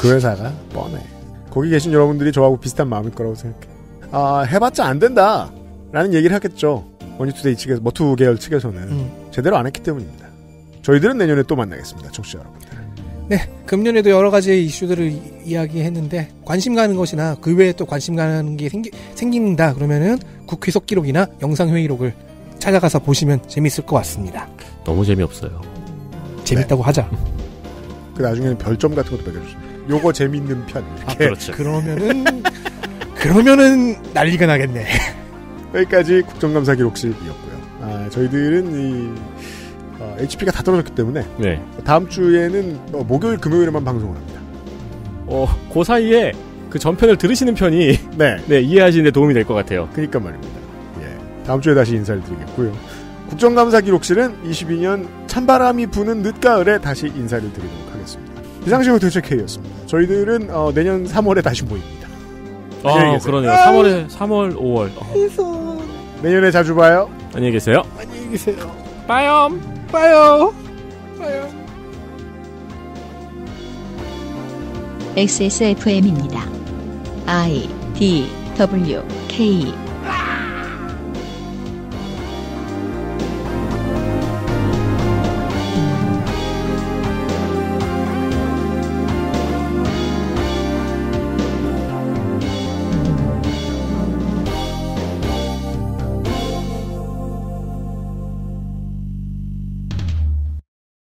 그 회사가 뻔해. 거기 계신 여러분들이 저하고 비슷한 마음일 거라고 생각해. 아 해봤자 안 된다. 라는 얘기를 하겠죠. 원유투데이 측에서 머투 계열 측에서는 음. 제대로 안 했기 때문입니다. 저희들은 내년에 또 만나겠습니다. 청취자 여러분들. 네, 금년에도 여러 가지 이슈들을 이야기했는데 관심 가는 것이나 그 외에 또 관심 가는 게 생기, 생긴다 그러면은 국회 속기록이나 영상회의록을 찾아가서 보시면 재밌을 것 같습니다. 너무 재미없어요. 재밌다고 네. 하자. 그 나중에는 별점 같은 것도 매겨주세요. 요거 재밌는 편. 이렇게. 아, 그렇죠. 그러면은 그러면은 난리가 나겠네. 여기까지 국정감사 기록실이었고요. 아, 저희들은 이 HP가 다 떨어졌기 때문에 네. 다음 주에는 어, 목요일 금요일에만 방송을 합니다. 어, 그 사이에 그 전편을 들으시는 편이 네, 네 이해하시는데 도움이 될 것 같아요. 그러니까 말입니다. 예, 다음 주에 다시 인사를 드리겠고요. 국정감사 기록실은 22년 찬바람이 부는 늦가을에 다시 인사를 드리도록 하겠습니다. 비상시국 대책회의였습니다. 저희들은 어, 내년 3월에 다시 모입니다. 아, 그러네요. 아, 3월에 3월 5월. 어. 내년에 자주 봐요. 안녕히 계세요. 안녕히 계세요. 빠염. 봐요. 봐요. XSFM입니다. I D W K